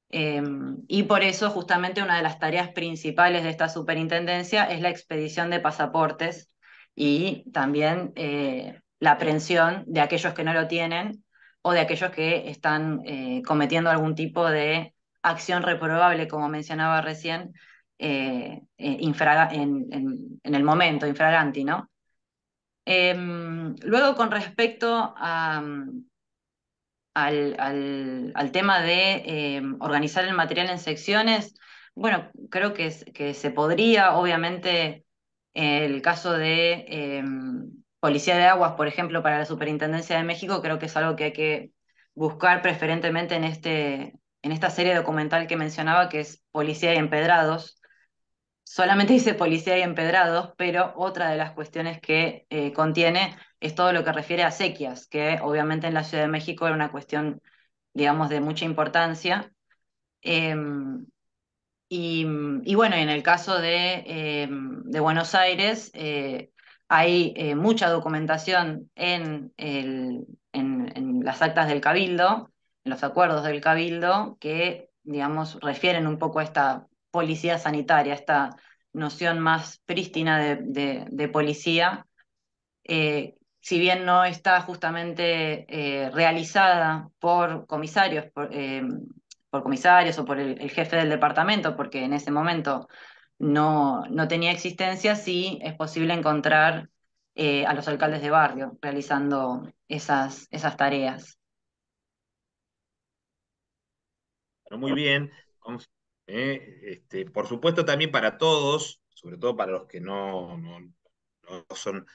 Em, y por eso, justamente, una de las tareas principales de esta superintendencia es la expedición de pasaportes y también eh, la aprehensión de aquellos que no lo tienen o de aquellos que están eh, cometiendo algún tipo de acción reprobable, como mencionaba recién, en, en el momento, infraganti, ¿no? Em, luego, con respecto a, mm, al, tema de em, organizar el material en secciones, bueno, creo que, se podría, obviamente, el caso de em, Policía de Aguas, por ejemplo, para la Superintendencia de México, creo que es algo que hay que buscar preferentemente en, este, en esta serie documental que mencionaba, que es Policía y Empedrados, solamente <laughs> dice policía y empedrados, pero otra de las cuestiones que eh, contiene es todo lo que refiere a sequías, que obviamente en la Ciudad de México es una cuestión, digamos, de mucha importancia. Em, y, bueno, en el caso de, em, Buenos Aires, eh, hay eh, mucha documentación en, en, en las actas del Cabildo, en los acuerdos del Cabildo, que, digamos, refieren un poco a esta policía sanitaria, esta noción más prístina de, policía, eh, si bien no está justamente eh, realizada por comisarios, por, eh, comisarios o por el, jefe del departamento, porque en ese momento no, no tenía existencia, sí es posible encontrar a los alcaldes de barrio realizando esas, esas tareas.
muy bien, ¿eh? Este, por supuesto, también para todos, sobre todo para los que no, son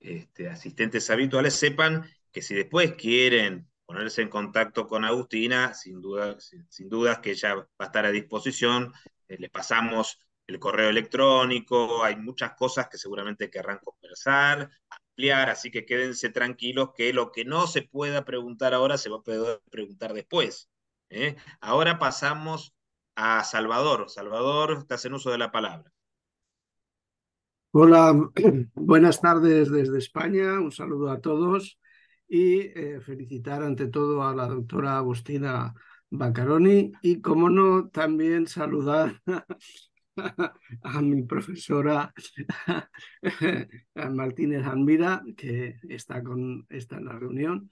este, asistentes habituales, sepan que si después quieren ponerse en contacto con Agustina, sin duda, sin, dudas que ella va a estar a disposición, eh, le les pasamos el correo electrónico, hay muchas cosas que seguramente querrán conversar, ampliar, así que quédense tranquilos que lo que no se pueda preguntar ahora se va a poder preguntar después. ¿eh? Ahora pasamos a Salvador. Salvador, estás en uso de la palabra.
Hola, <clears throat> buenas tardes desde España, un saludo a todos y eh, felicitar ante todo a la doctora Agustina Baccaroni y, como no, también saludar <laughs> a mi profesora <laughs> Martínez Almira, que está, con, está en la reunión,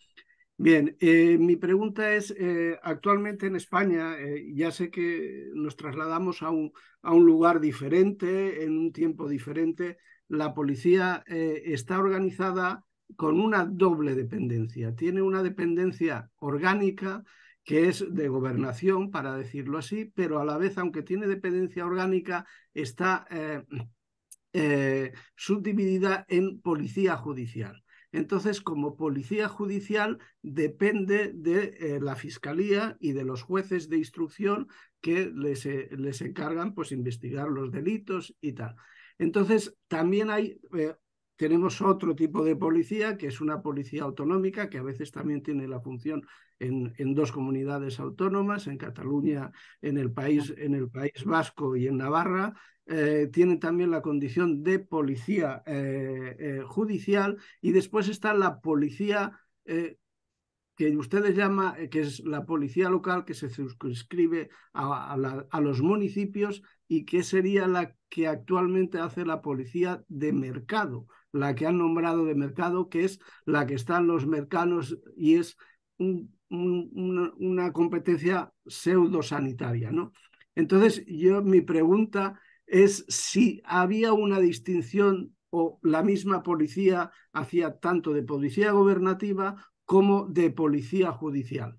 Bien, eh, mi pregunta es, eh, actualmente en España, eh, ya sé que nos trasladamos a un, lugar diferente, en un tiempo diferente, la policía está organizada con una doble dependencia. Tiene una dependencia orgánica que es de gobernación, para decirlo así, pero a la vez, aunque tiene dependencia orgánica, está subdividida en policía judicial. Entonces, como policía judicial, depende de eh, la fiscalía y de los jueces de instrucción que les, eh, les, encargan pues, investigar los delitos y tal. Entonces, también hay eh, tenemos otro tipo de policía, que es una policía autonómica, que a veces también tiene la función en, en, dos comunidades autónomas, en Cataluña, en el, país, en el País Vasco y en Navarra, tienen eh, tiene también la condición de policía eh, eh, judicial y después está la policía que ustedes llama, que es la policía local que se suscribe a, los municipios y que sería la que actualmente hace la policía de mercado, la que han nombrado de mercado, que es la que están los mercados y es una, competencia pseudosanitaria, ¿no? Entonces, yo, mi pregunta es si había una distinción o la misma policía hacía tanto de policía gobernativa como de
policía judicial.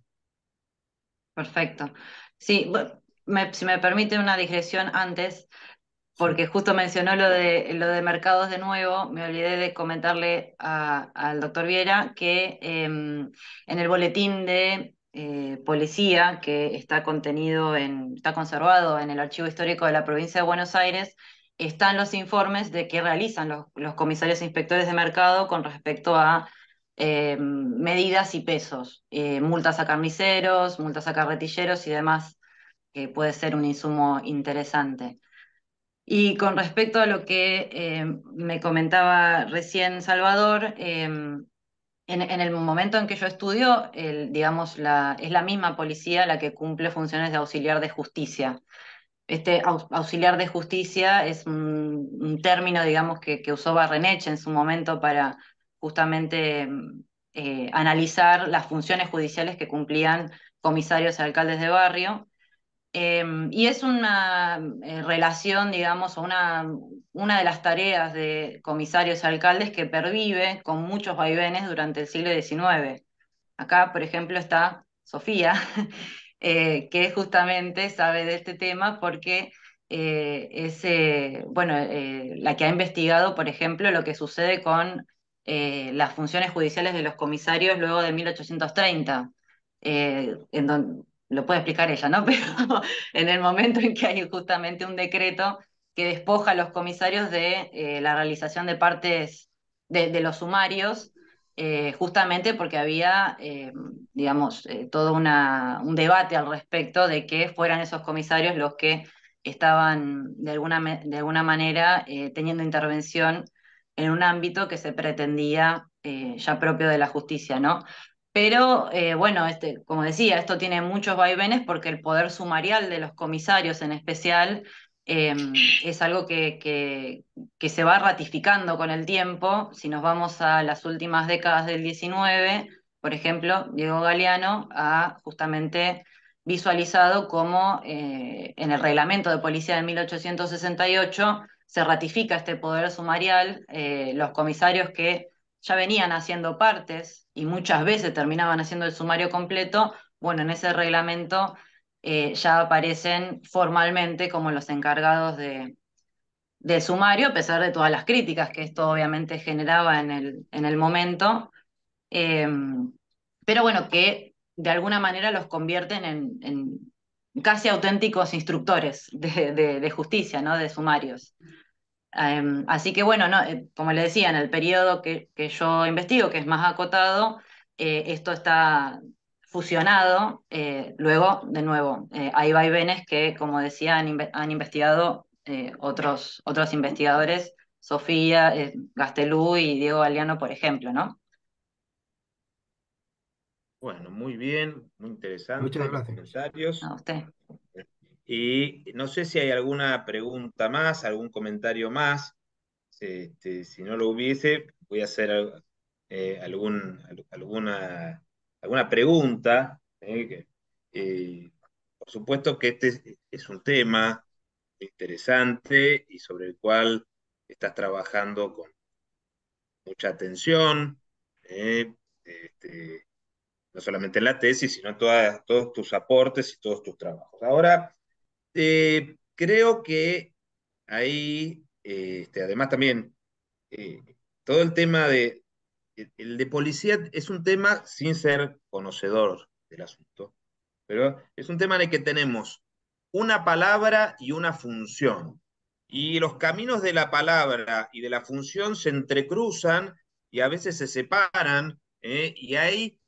Perfecto. Sí, si me permite una digresión antes, porque justo mencionó lo de, lo de mercados de nuevo, me olvidé de comentarle al doctor Viera que em, en el boletín de eh, policía que está contenido en, está conservado en el Archivo Histórico de la Provincia de Buenos Aires, están los informes de que realizan los, comisarios e inspectores de mercado con respecto a eh, medidas y pesos, eh, multas a carniceros, multas a carretilleros y demás, que puede ser un insumo interesante. Y con respecto a lo que me comentaba recién Salvador, en, el momento en que yo estudio, digamos, es la misma policía la que cumple funciones de auxiliar de justicia. Este auxiliar de justicia es un, término, digamos, que, usó Barreneche en su momento para justamente eh, analizar las funciones judiciales que cumplían comisarios y alcaldes de barrio Em, y es una eh, relación, digamos, una, una de las tareas de comisarios alcaldes que pervive con muchos vaivenes durante el siglo XIX. Acá, por ejemplo, está Sofía, <laughs> eh, que justamente sabe de este tema porque eh, es bueno, la que ha investigado, por ejemplo, lo que sucede con las funciones judiciales de los comisarios luego de 1830. en donde lo puede explicar ella, ¿no? <laughs> Pero en el momento en que hay justamente un decreto que despoja a los comisarios de eh, la realización de partes de, los sumarios, eh, justamente porque había, eh, digamos, todo un debate al respecto de que fueran esos comisarios los que estaban de alguna, de alguna manera teniendo intervención en un ámbito que se pretendía ya propio de la justicia, ¿no? Pero eh, bueno, este, como decía, esto tiene muchos vaivenes porque el poder sumarial de los comisarios en especial em, es algo que, se va ratificando con el tiempo. Si nos vamos a las últimas décadas del 19, por ejemplo, Diego Galeano ha justamente visualizado cómo eh, en el reglamento de policía de 1868 se ratifica este poder sumarial, eh, los comisarios que ya venían haciendo partes y muchas veces terminaban haciendo el sumario completo, bueno, en ese reglamento eh, ya aparecen formalmente como los encargados de, del sumario, a pesar de todas las críticas que esto obviamente generaba en el, en el momento, em, pero bueno, que de alguna manera los convierten en, casi auténticos instructores de, de, justicia, ¿no? de sumarios. Em, así que bueno, no, eh, como le decía, en el periodo que, que, yo investigo, que es más acotado, eh, esto está fusionado. Eh, luego, de nuevo, hay vaivenes que, como decía, han, investigado otros, otros investigadores, Sofía, Gastelú y Diego Aliano, por ejemplo, ¿no?
Bueno, muy bien, muy interesante. Muchas gracias. A usted. Y no sé si hay alguna pregunta más, algún comentario más. Este, si no lo hubiese, voy a hacer eh, alguna, alguna pregunta. Eh, eh, por supuesto que este es un tema interesante y sobre el cual estás trabajando con mucha atención, este, no solamente en la tesis, sino todas, todos tus aportes y todos tus trabajos. Ahora este, creo que ahí, este, además también, eh, todo el tema de, el de policía es un tema, sin ser conocedor del asunto, pero es un tema en el que tenemos una palabra y una función. Y los caminos de la palabra y de la función se entrecruzan y a veces se separan, ¿eh? y hay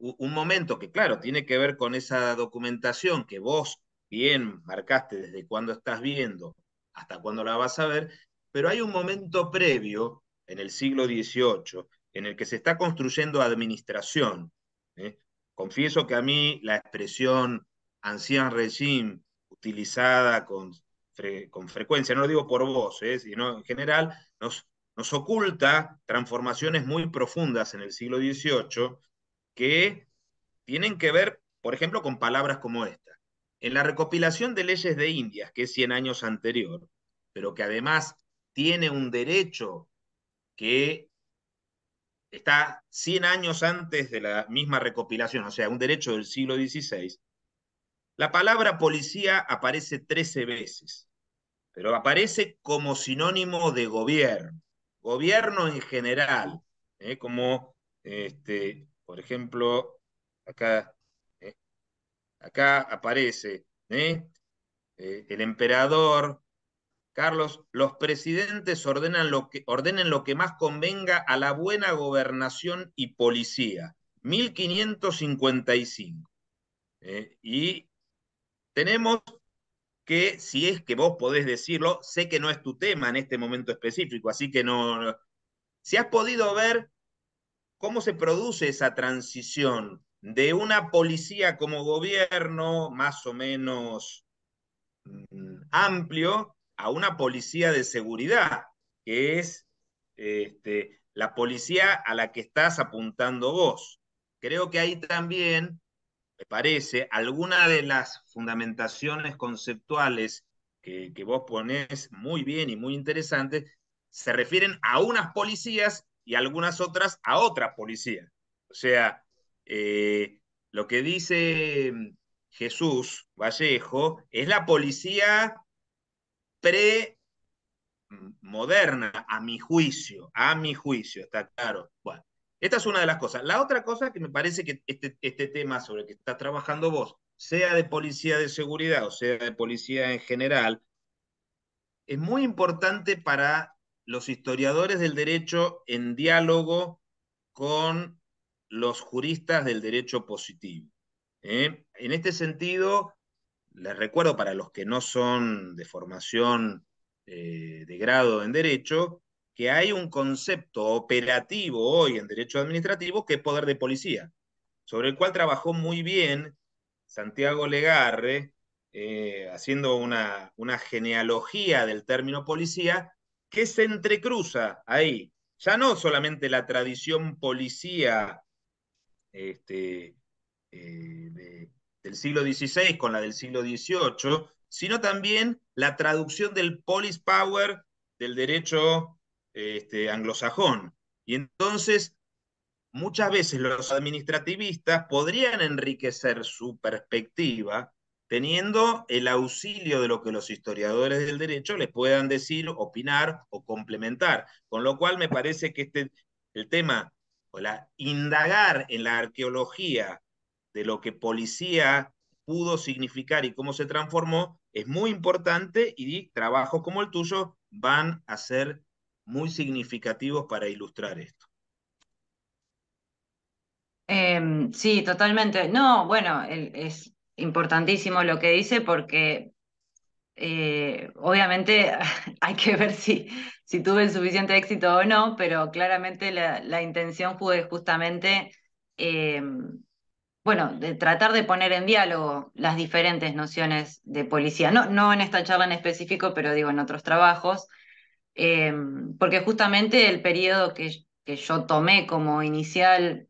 un momento que, claro, tiene que ver con esa documentación que vos bien marcaste desde cuándo estás viendo hasta cuándo la vas a ver, pero hay un momento previo en el siglo XVIII en el que se está construyendo administración. ¿eh? Confieso que a mí la expresión ancien régime utilizada con, con frecuencia, no lo digo por vos, ¿eh? sino en general, nos, nos oculta transformaciones muy profundas en el siglo XVIII que tienen que ver, por ejemplo, con palabras como esta. En la recopilación de leyes de Indias, que es 100 años anterior, pero que además tiene un derecho que está 100 años antes de la misma recopilación, o sea, un derecho del siglo XVI, la palabra policía aparece 13 veces, pero aparece como sinónimo de gobierno, gobierno en general, ¿eh? como este, por ejemplo, acá, eh, acá aparece eh, el emperador. Carlos, los presidentes ordenan lo que, ordenen lo que más convenga a la buena gobernación y policía. 1555. y tenemos que, si es que vos podés decirlo, sé que no es tu tema en este momento específico, así que no... Si has podido ver cómo se produce esa transición de una policía como gobierno más o menos mm, amplio a una policía de seguridad, que es este, la policía a la que estás apuntando vos. Creo que ahí también, me parece, alguna de las fundamentaciones conceptuales que, vos ponés muy bien y muy interesantes se refieren a unas policías y algunas otras a otra policía. O sea, eh, lo que dice mm, Jesús Vallejo es la policía pre-moderna, a mi juicio, a mi juicio, está claro. esta es una de las cosas. La otra cosa que me parece que este, este tema sobre el que estás trabajando vos, sea de policía de seguridad o sea de policía en general, es muy importante para los historiadores del derecho en diálogo con los juristas del derecho positivo. ¿eh? En este sentido, les recuerdo para los que no son de formación eh, de grado en derecho, que hay un concepto operativo hoy en derecho administrativo que es poder de policía, sobre el cual trabajó muy bien Santiago Legarre, eh, haciendo una, una genealogía del término policía que se entrecruza ahí. Ya no solamente la tradición policía este, eh, del siglo XVI con la del siglo XVIII, sino también la traducción del police power del derecho este, anglosajón. Y entonces, muchas veces los administrativistas podrían enriquecer su perspectiva teniendo el auxilio de lo que los historiadores del derecho les puedan decir, opinar o complementar. Con lo cual me parece que este, el tema, o la indagar en la arqueología de lo que policía pudo significar y cómo se transformó, es muy importante y trabajos como el tuyo van a ser muy significativos para ilustrar esto.
Em, sí, totalmente. No, bueno, es, importantísimo lo que dice porque eh, obviamente <laughs> hay que ver si, tuve el suficiente éxito o no, pero claramente la, intención fue justamente, eh, bueno, de tratar de poner en diálogo las diferentes nociones de policía, no, no en esta charla en específico, pero digo en otros trabajos, eh, porque justamente el periodo que, que yo tomé como inicial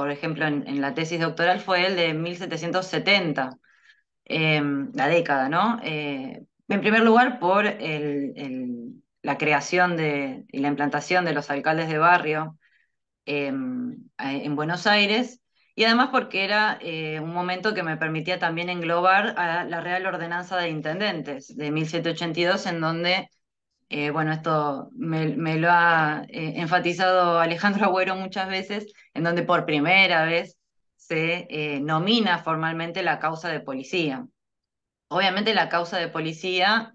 por ejemplo, en, la tesis doctoral fue el de 1770, em, la década, ¿no? Eh, en primer lugar, por la creación de, y la implantación de los alcaldes de barrio em, en Buenos Aires, y además porque era eh, un momento que me permitía también englobar a la Real Ordenanza de Intendentes de 1782, en donde eh, bueno, esto me, lo ha eh, enfatizado Alejandro Agüero muchas veces, en donde por primera vez se eh, nomina formalmente la causa de policía. Obviamente la causa de policía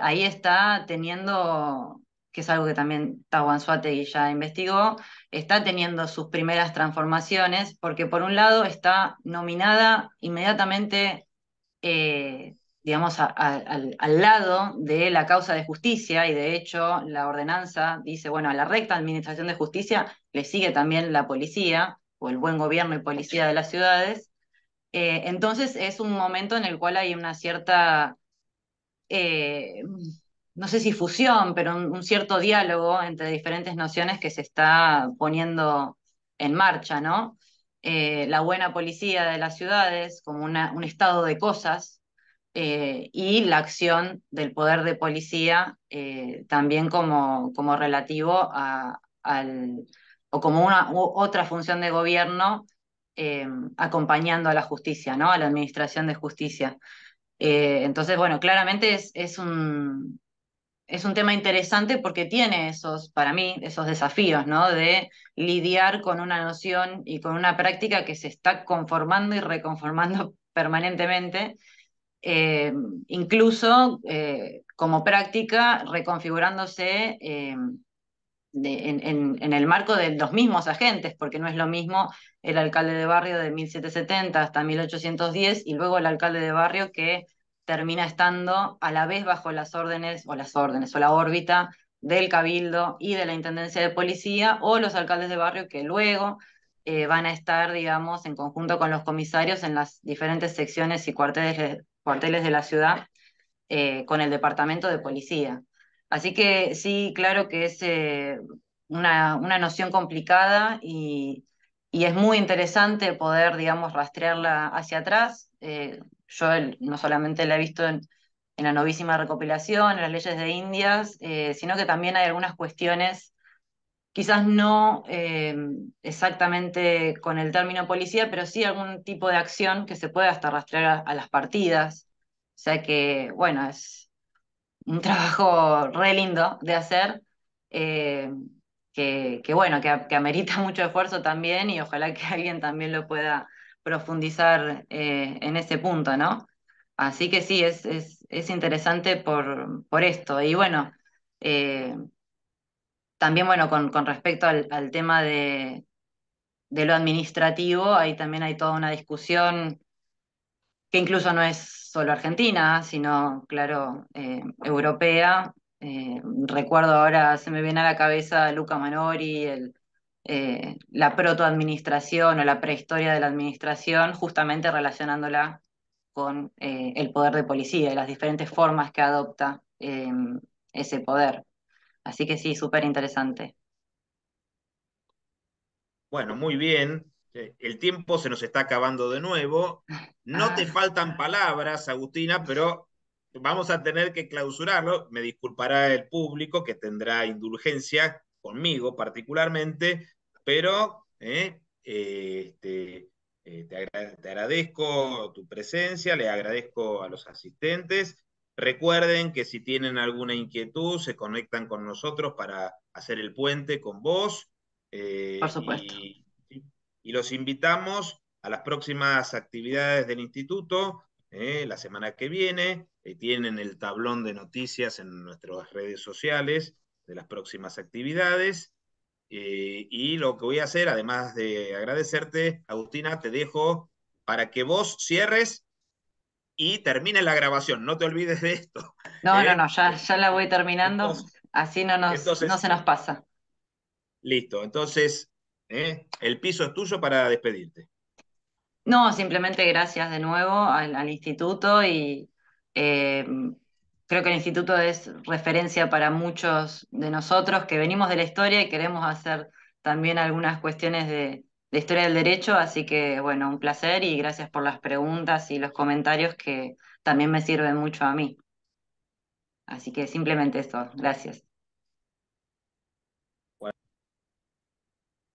ahí está teniendo, que es algo que también Suategui ya investigó, está teniendo sus primeras transformaciones, porque por un lado está nominada inmediatamente digamos, al, al, lado de la causa de justicia y de hecho la ordenanza dice, bueno, a la recta administración de justicia le sigue también la policía o el buen gobierno y policía de las ciudades. Eh, entonces es un momento en el cual hay una cierta, eh, no sé si fusión, pero un, cierto diálogo entre diferentes nociones que se está poniendo en marcha, ¿no? Eh, la buena policía de las ciudades como una, un estado de cosas eh, y la acción del poder de policía eh, también como, como relativo a, o como una otra función de gobierno eh, acompañando a la justicia, ¿no? a la administración de justicia. entonces, bueno, claramente es, es, un, es un tema interesante porque tiene esos, para mí, esos desafíos, ¿no? De lidiar con una noción y con una práctica que se está conformando y reconformando <laughs> permanentemente eh, incluso eh, como práctica reconfigurándose eh, en, el marco de los mismos agentes, porque no es lo mismo el alcalde de barrio de 1770 hasta 1810 y luego el alcalde de barrio que termina estando a la vez bajo las órdenes o las órdenes o la órbita del cabildo y de la intendencia de policía o los alcaldes de barrio que luego van a estar, digamos, en conjunto con los comisarios en las diferentes secciones y cuarteles de, cuarteles de la ciudad eh, con el departamento de policía. Así que sí, claro que es eh, una, una, noción complicada y, es muy interesante poder, digamos, rastrearla hacia atrás. Eh, yo no solamente la he visto en, la novísima recopilación, en las leyes de Indias, sino que también hay algunas cuestiones quizás no eh, exactamente con el término policía, pero sí algún tipo de acción que se pueda hasta rastrear a, las partidas. O sea que, bueno, es un <laughs> trabajo re lindo de hacer, eh, que, que, bueno, que, amerita <laughs> mucho esfuerzo también y ojalá que alguien también lo pueda profundizar eh, en ese punto, ¿no? Así que sí, es, es, interesante por, por esto. Y bueno, también, bueno, con, con respecto al, tema de, lo administrativo, ahí también hay toda una discusión que incluso no es solo argentina, sino, claro, eh, europea. Eh, recuerdo ahora, se me viene a la cabeza Luca Manori, el, eh, la protoadministración o la prehistoria de la administración, justamente relacionándola con eh, el poder de policía y las diferentes formas que adopta ese poder. Así que sí, súper interesante.
Bueno, muy bien. Eh, el tiempo se nos está acabando de nuevo. No te ah. faltan palabras, Agustina, pero vamos a tener que clausurarlo. Me disculpará el público que tendrá indulgencia conmigo particularmente, pero eh, eh, este, te agradezco tu presencia, le agradezco a los asistentes Recuerden que si tienen alguna inquietud, se conectan con nosotros para hacer el puente con vos. Eh, Por supuesto. Y, los invitamos a las próximas actividades del instituto, eh, la semana que viene. Eh, tienen el tablón de noticias en nuestras redes sociales de las próximas actividades. y lo que voy a hacer, además de agradecerte, Agustina, te dejo para que vos cierres y termine la grabación. No te olvides de esto.
No, no, ¿Eh? no, ya, ya, la voy terminando. así no, no se nos pasa.
Listo, entonces ¿eh? el piso es tuyo para despedirte.
No, simplemente gracias de nuevo al, instituto y eh, creo que el instituto es referencia para muchos de nosotros que venimos de la historia y queremos hacer también algunas cuestiones de, historia del derecho, así que bueno, un placer y gracias por las preguntas y los comentarios que también me sirven mucho a mí. Así que simplemente eso, gracias.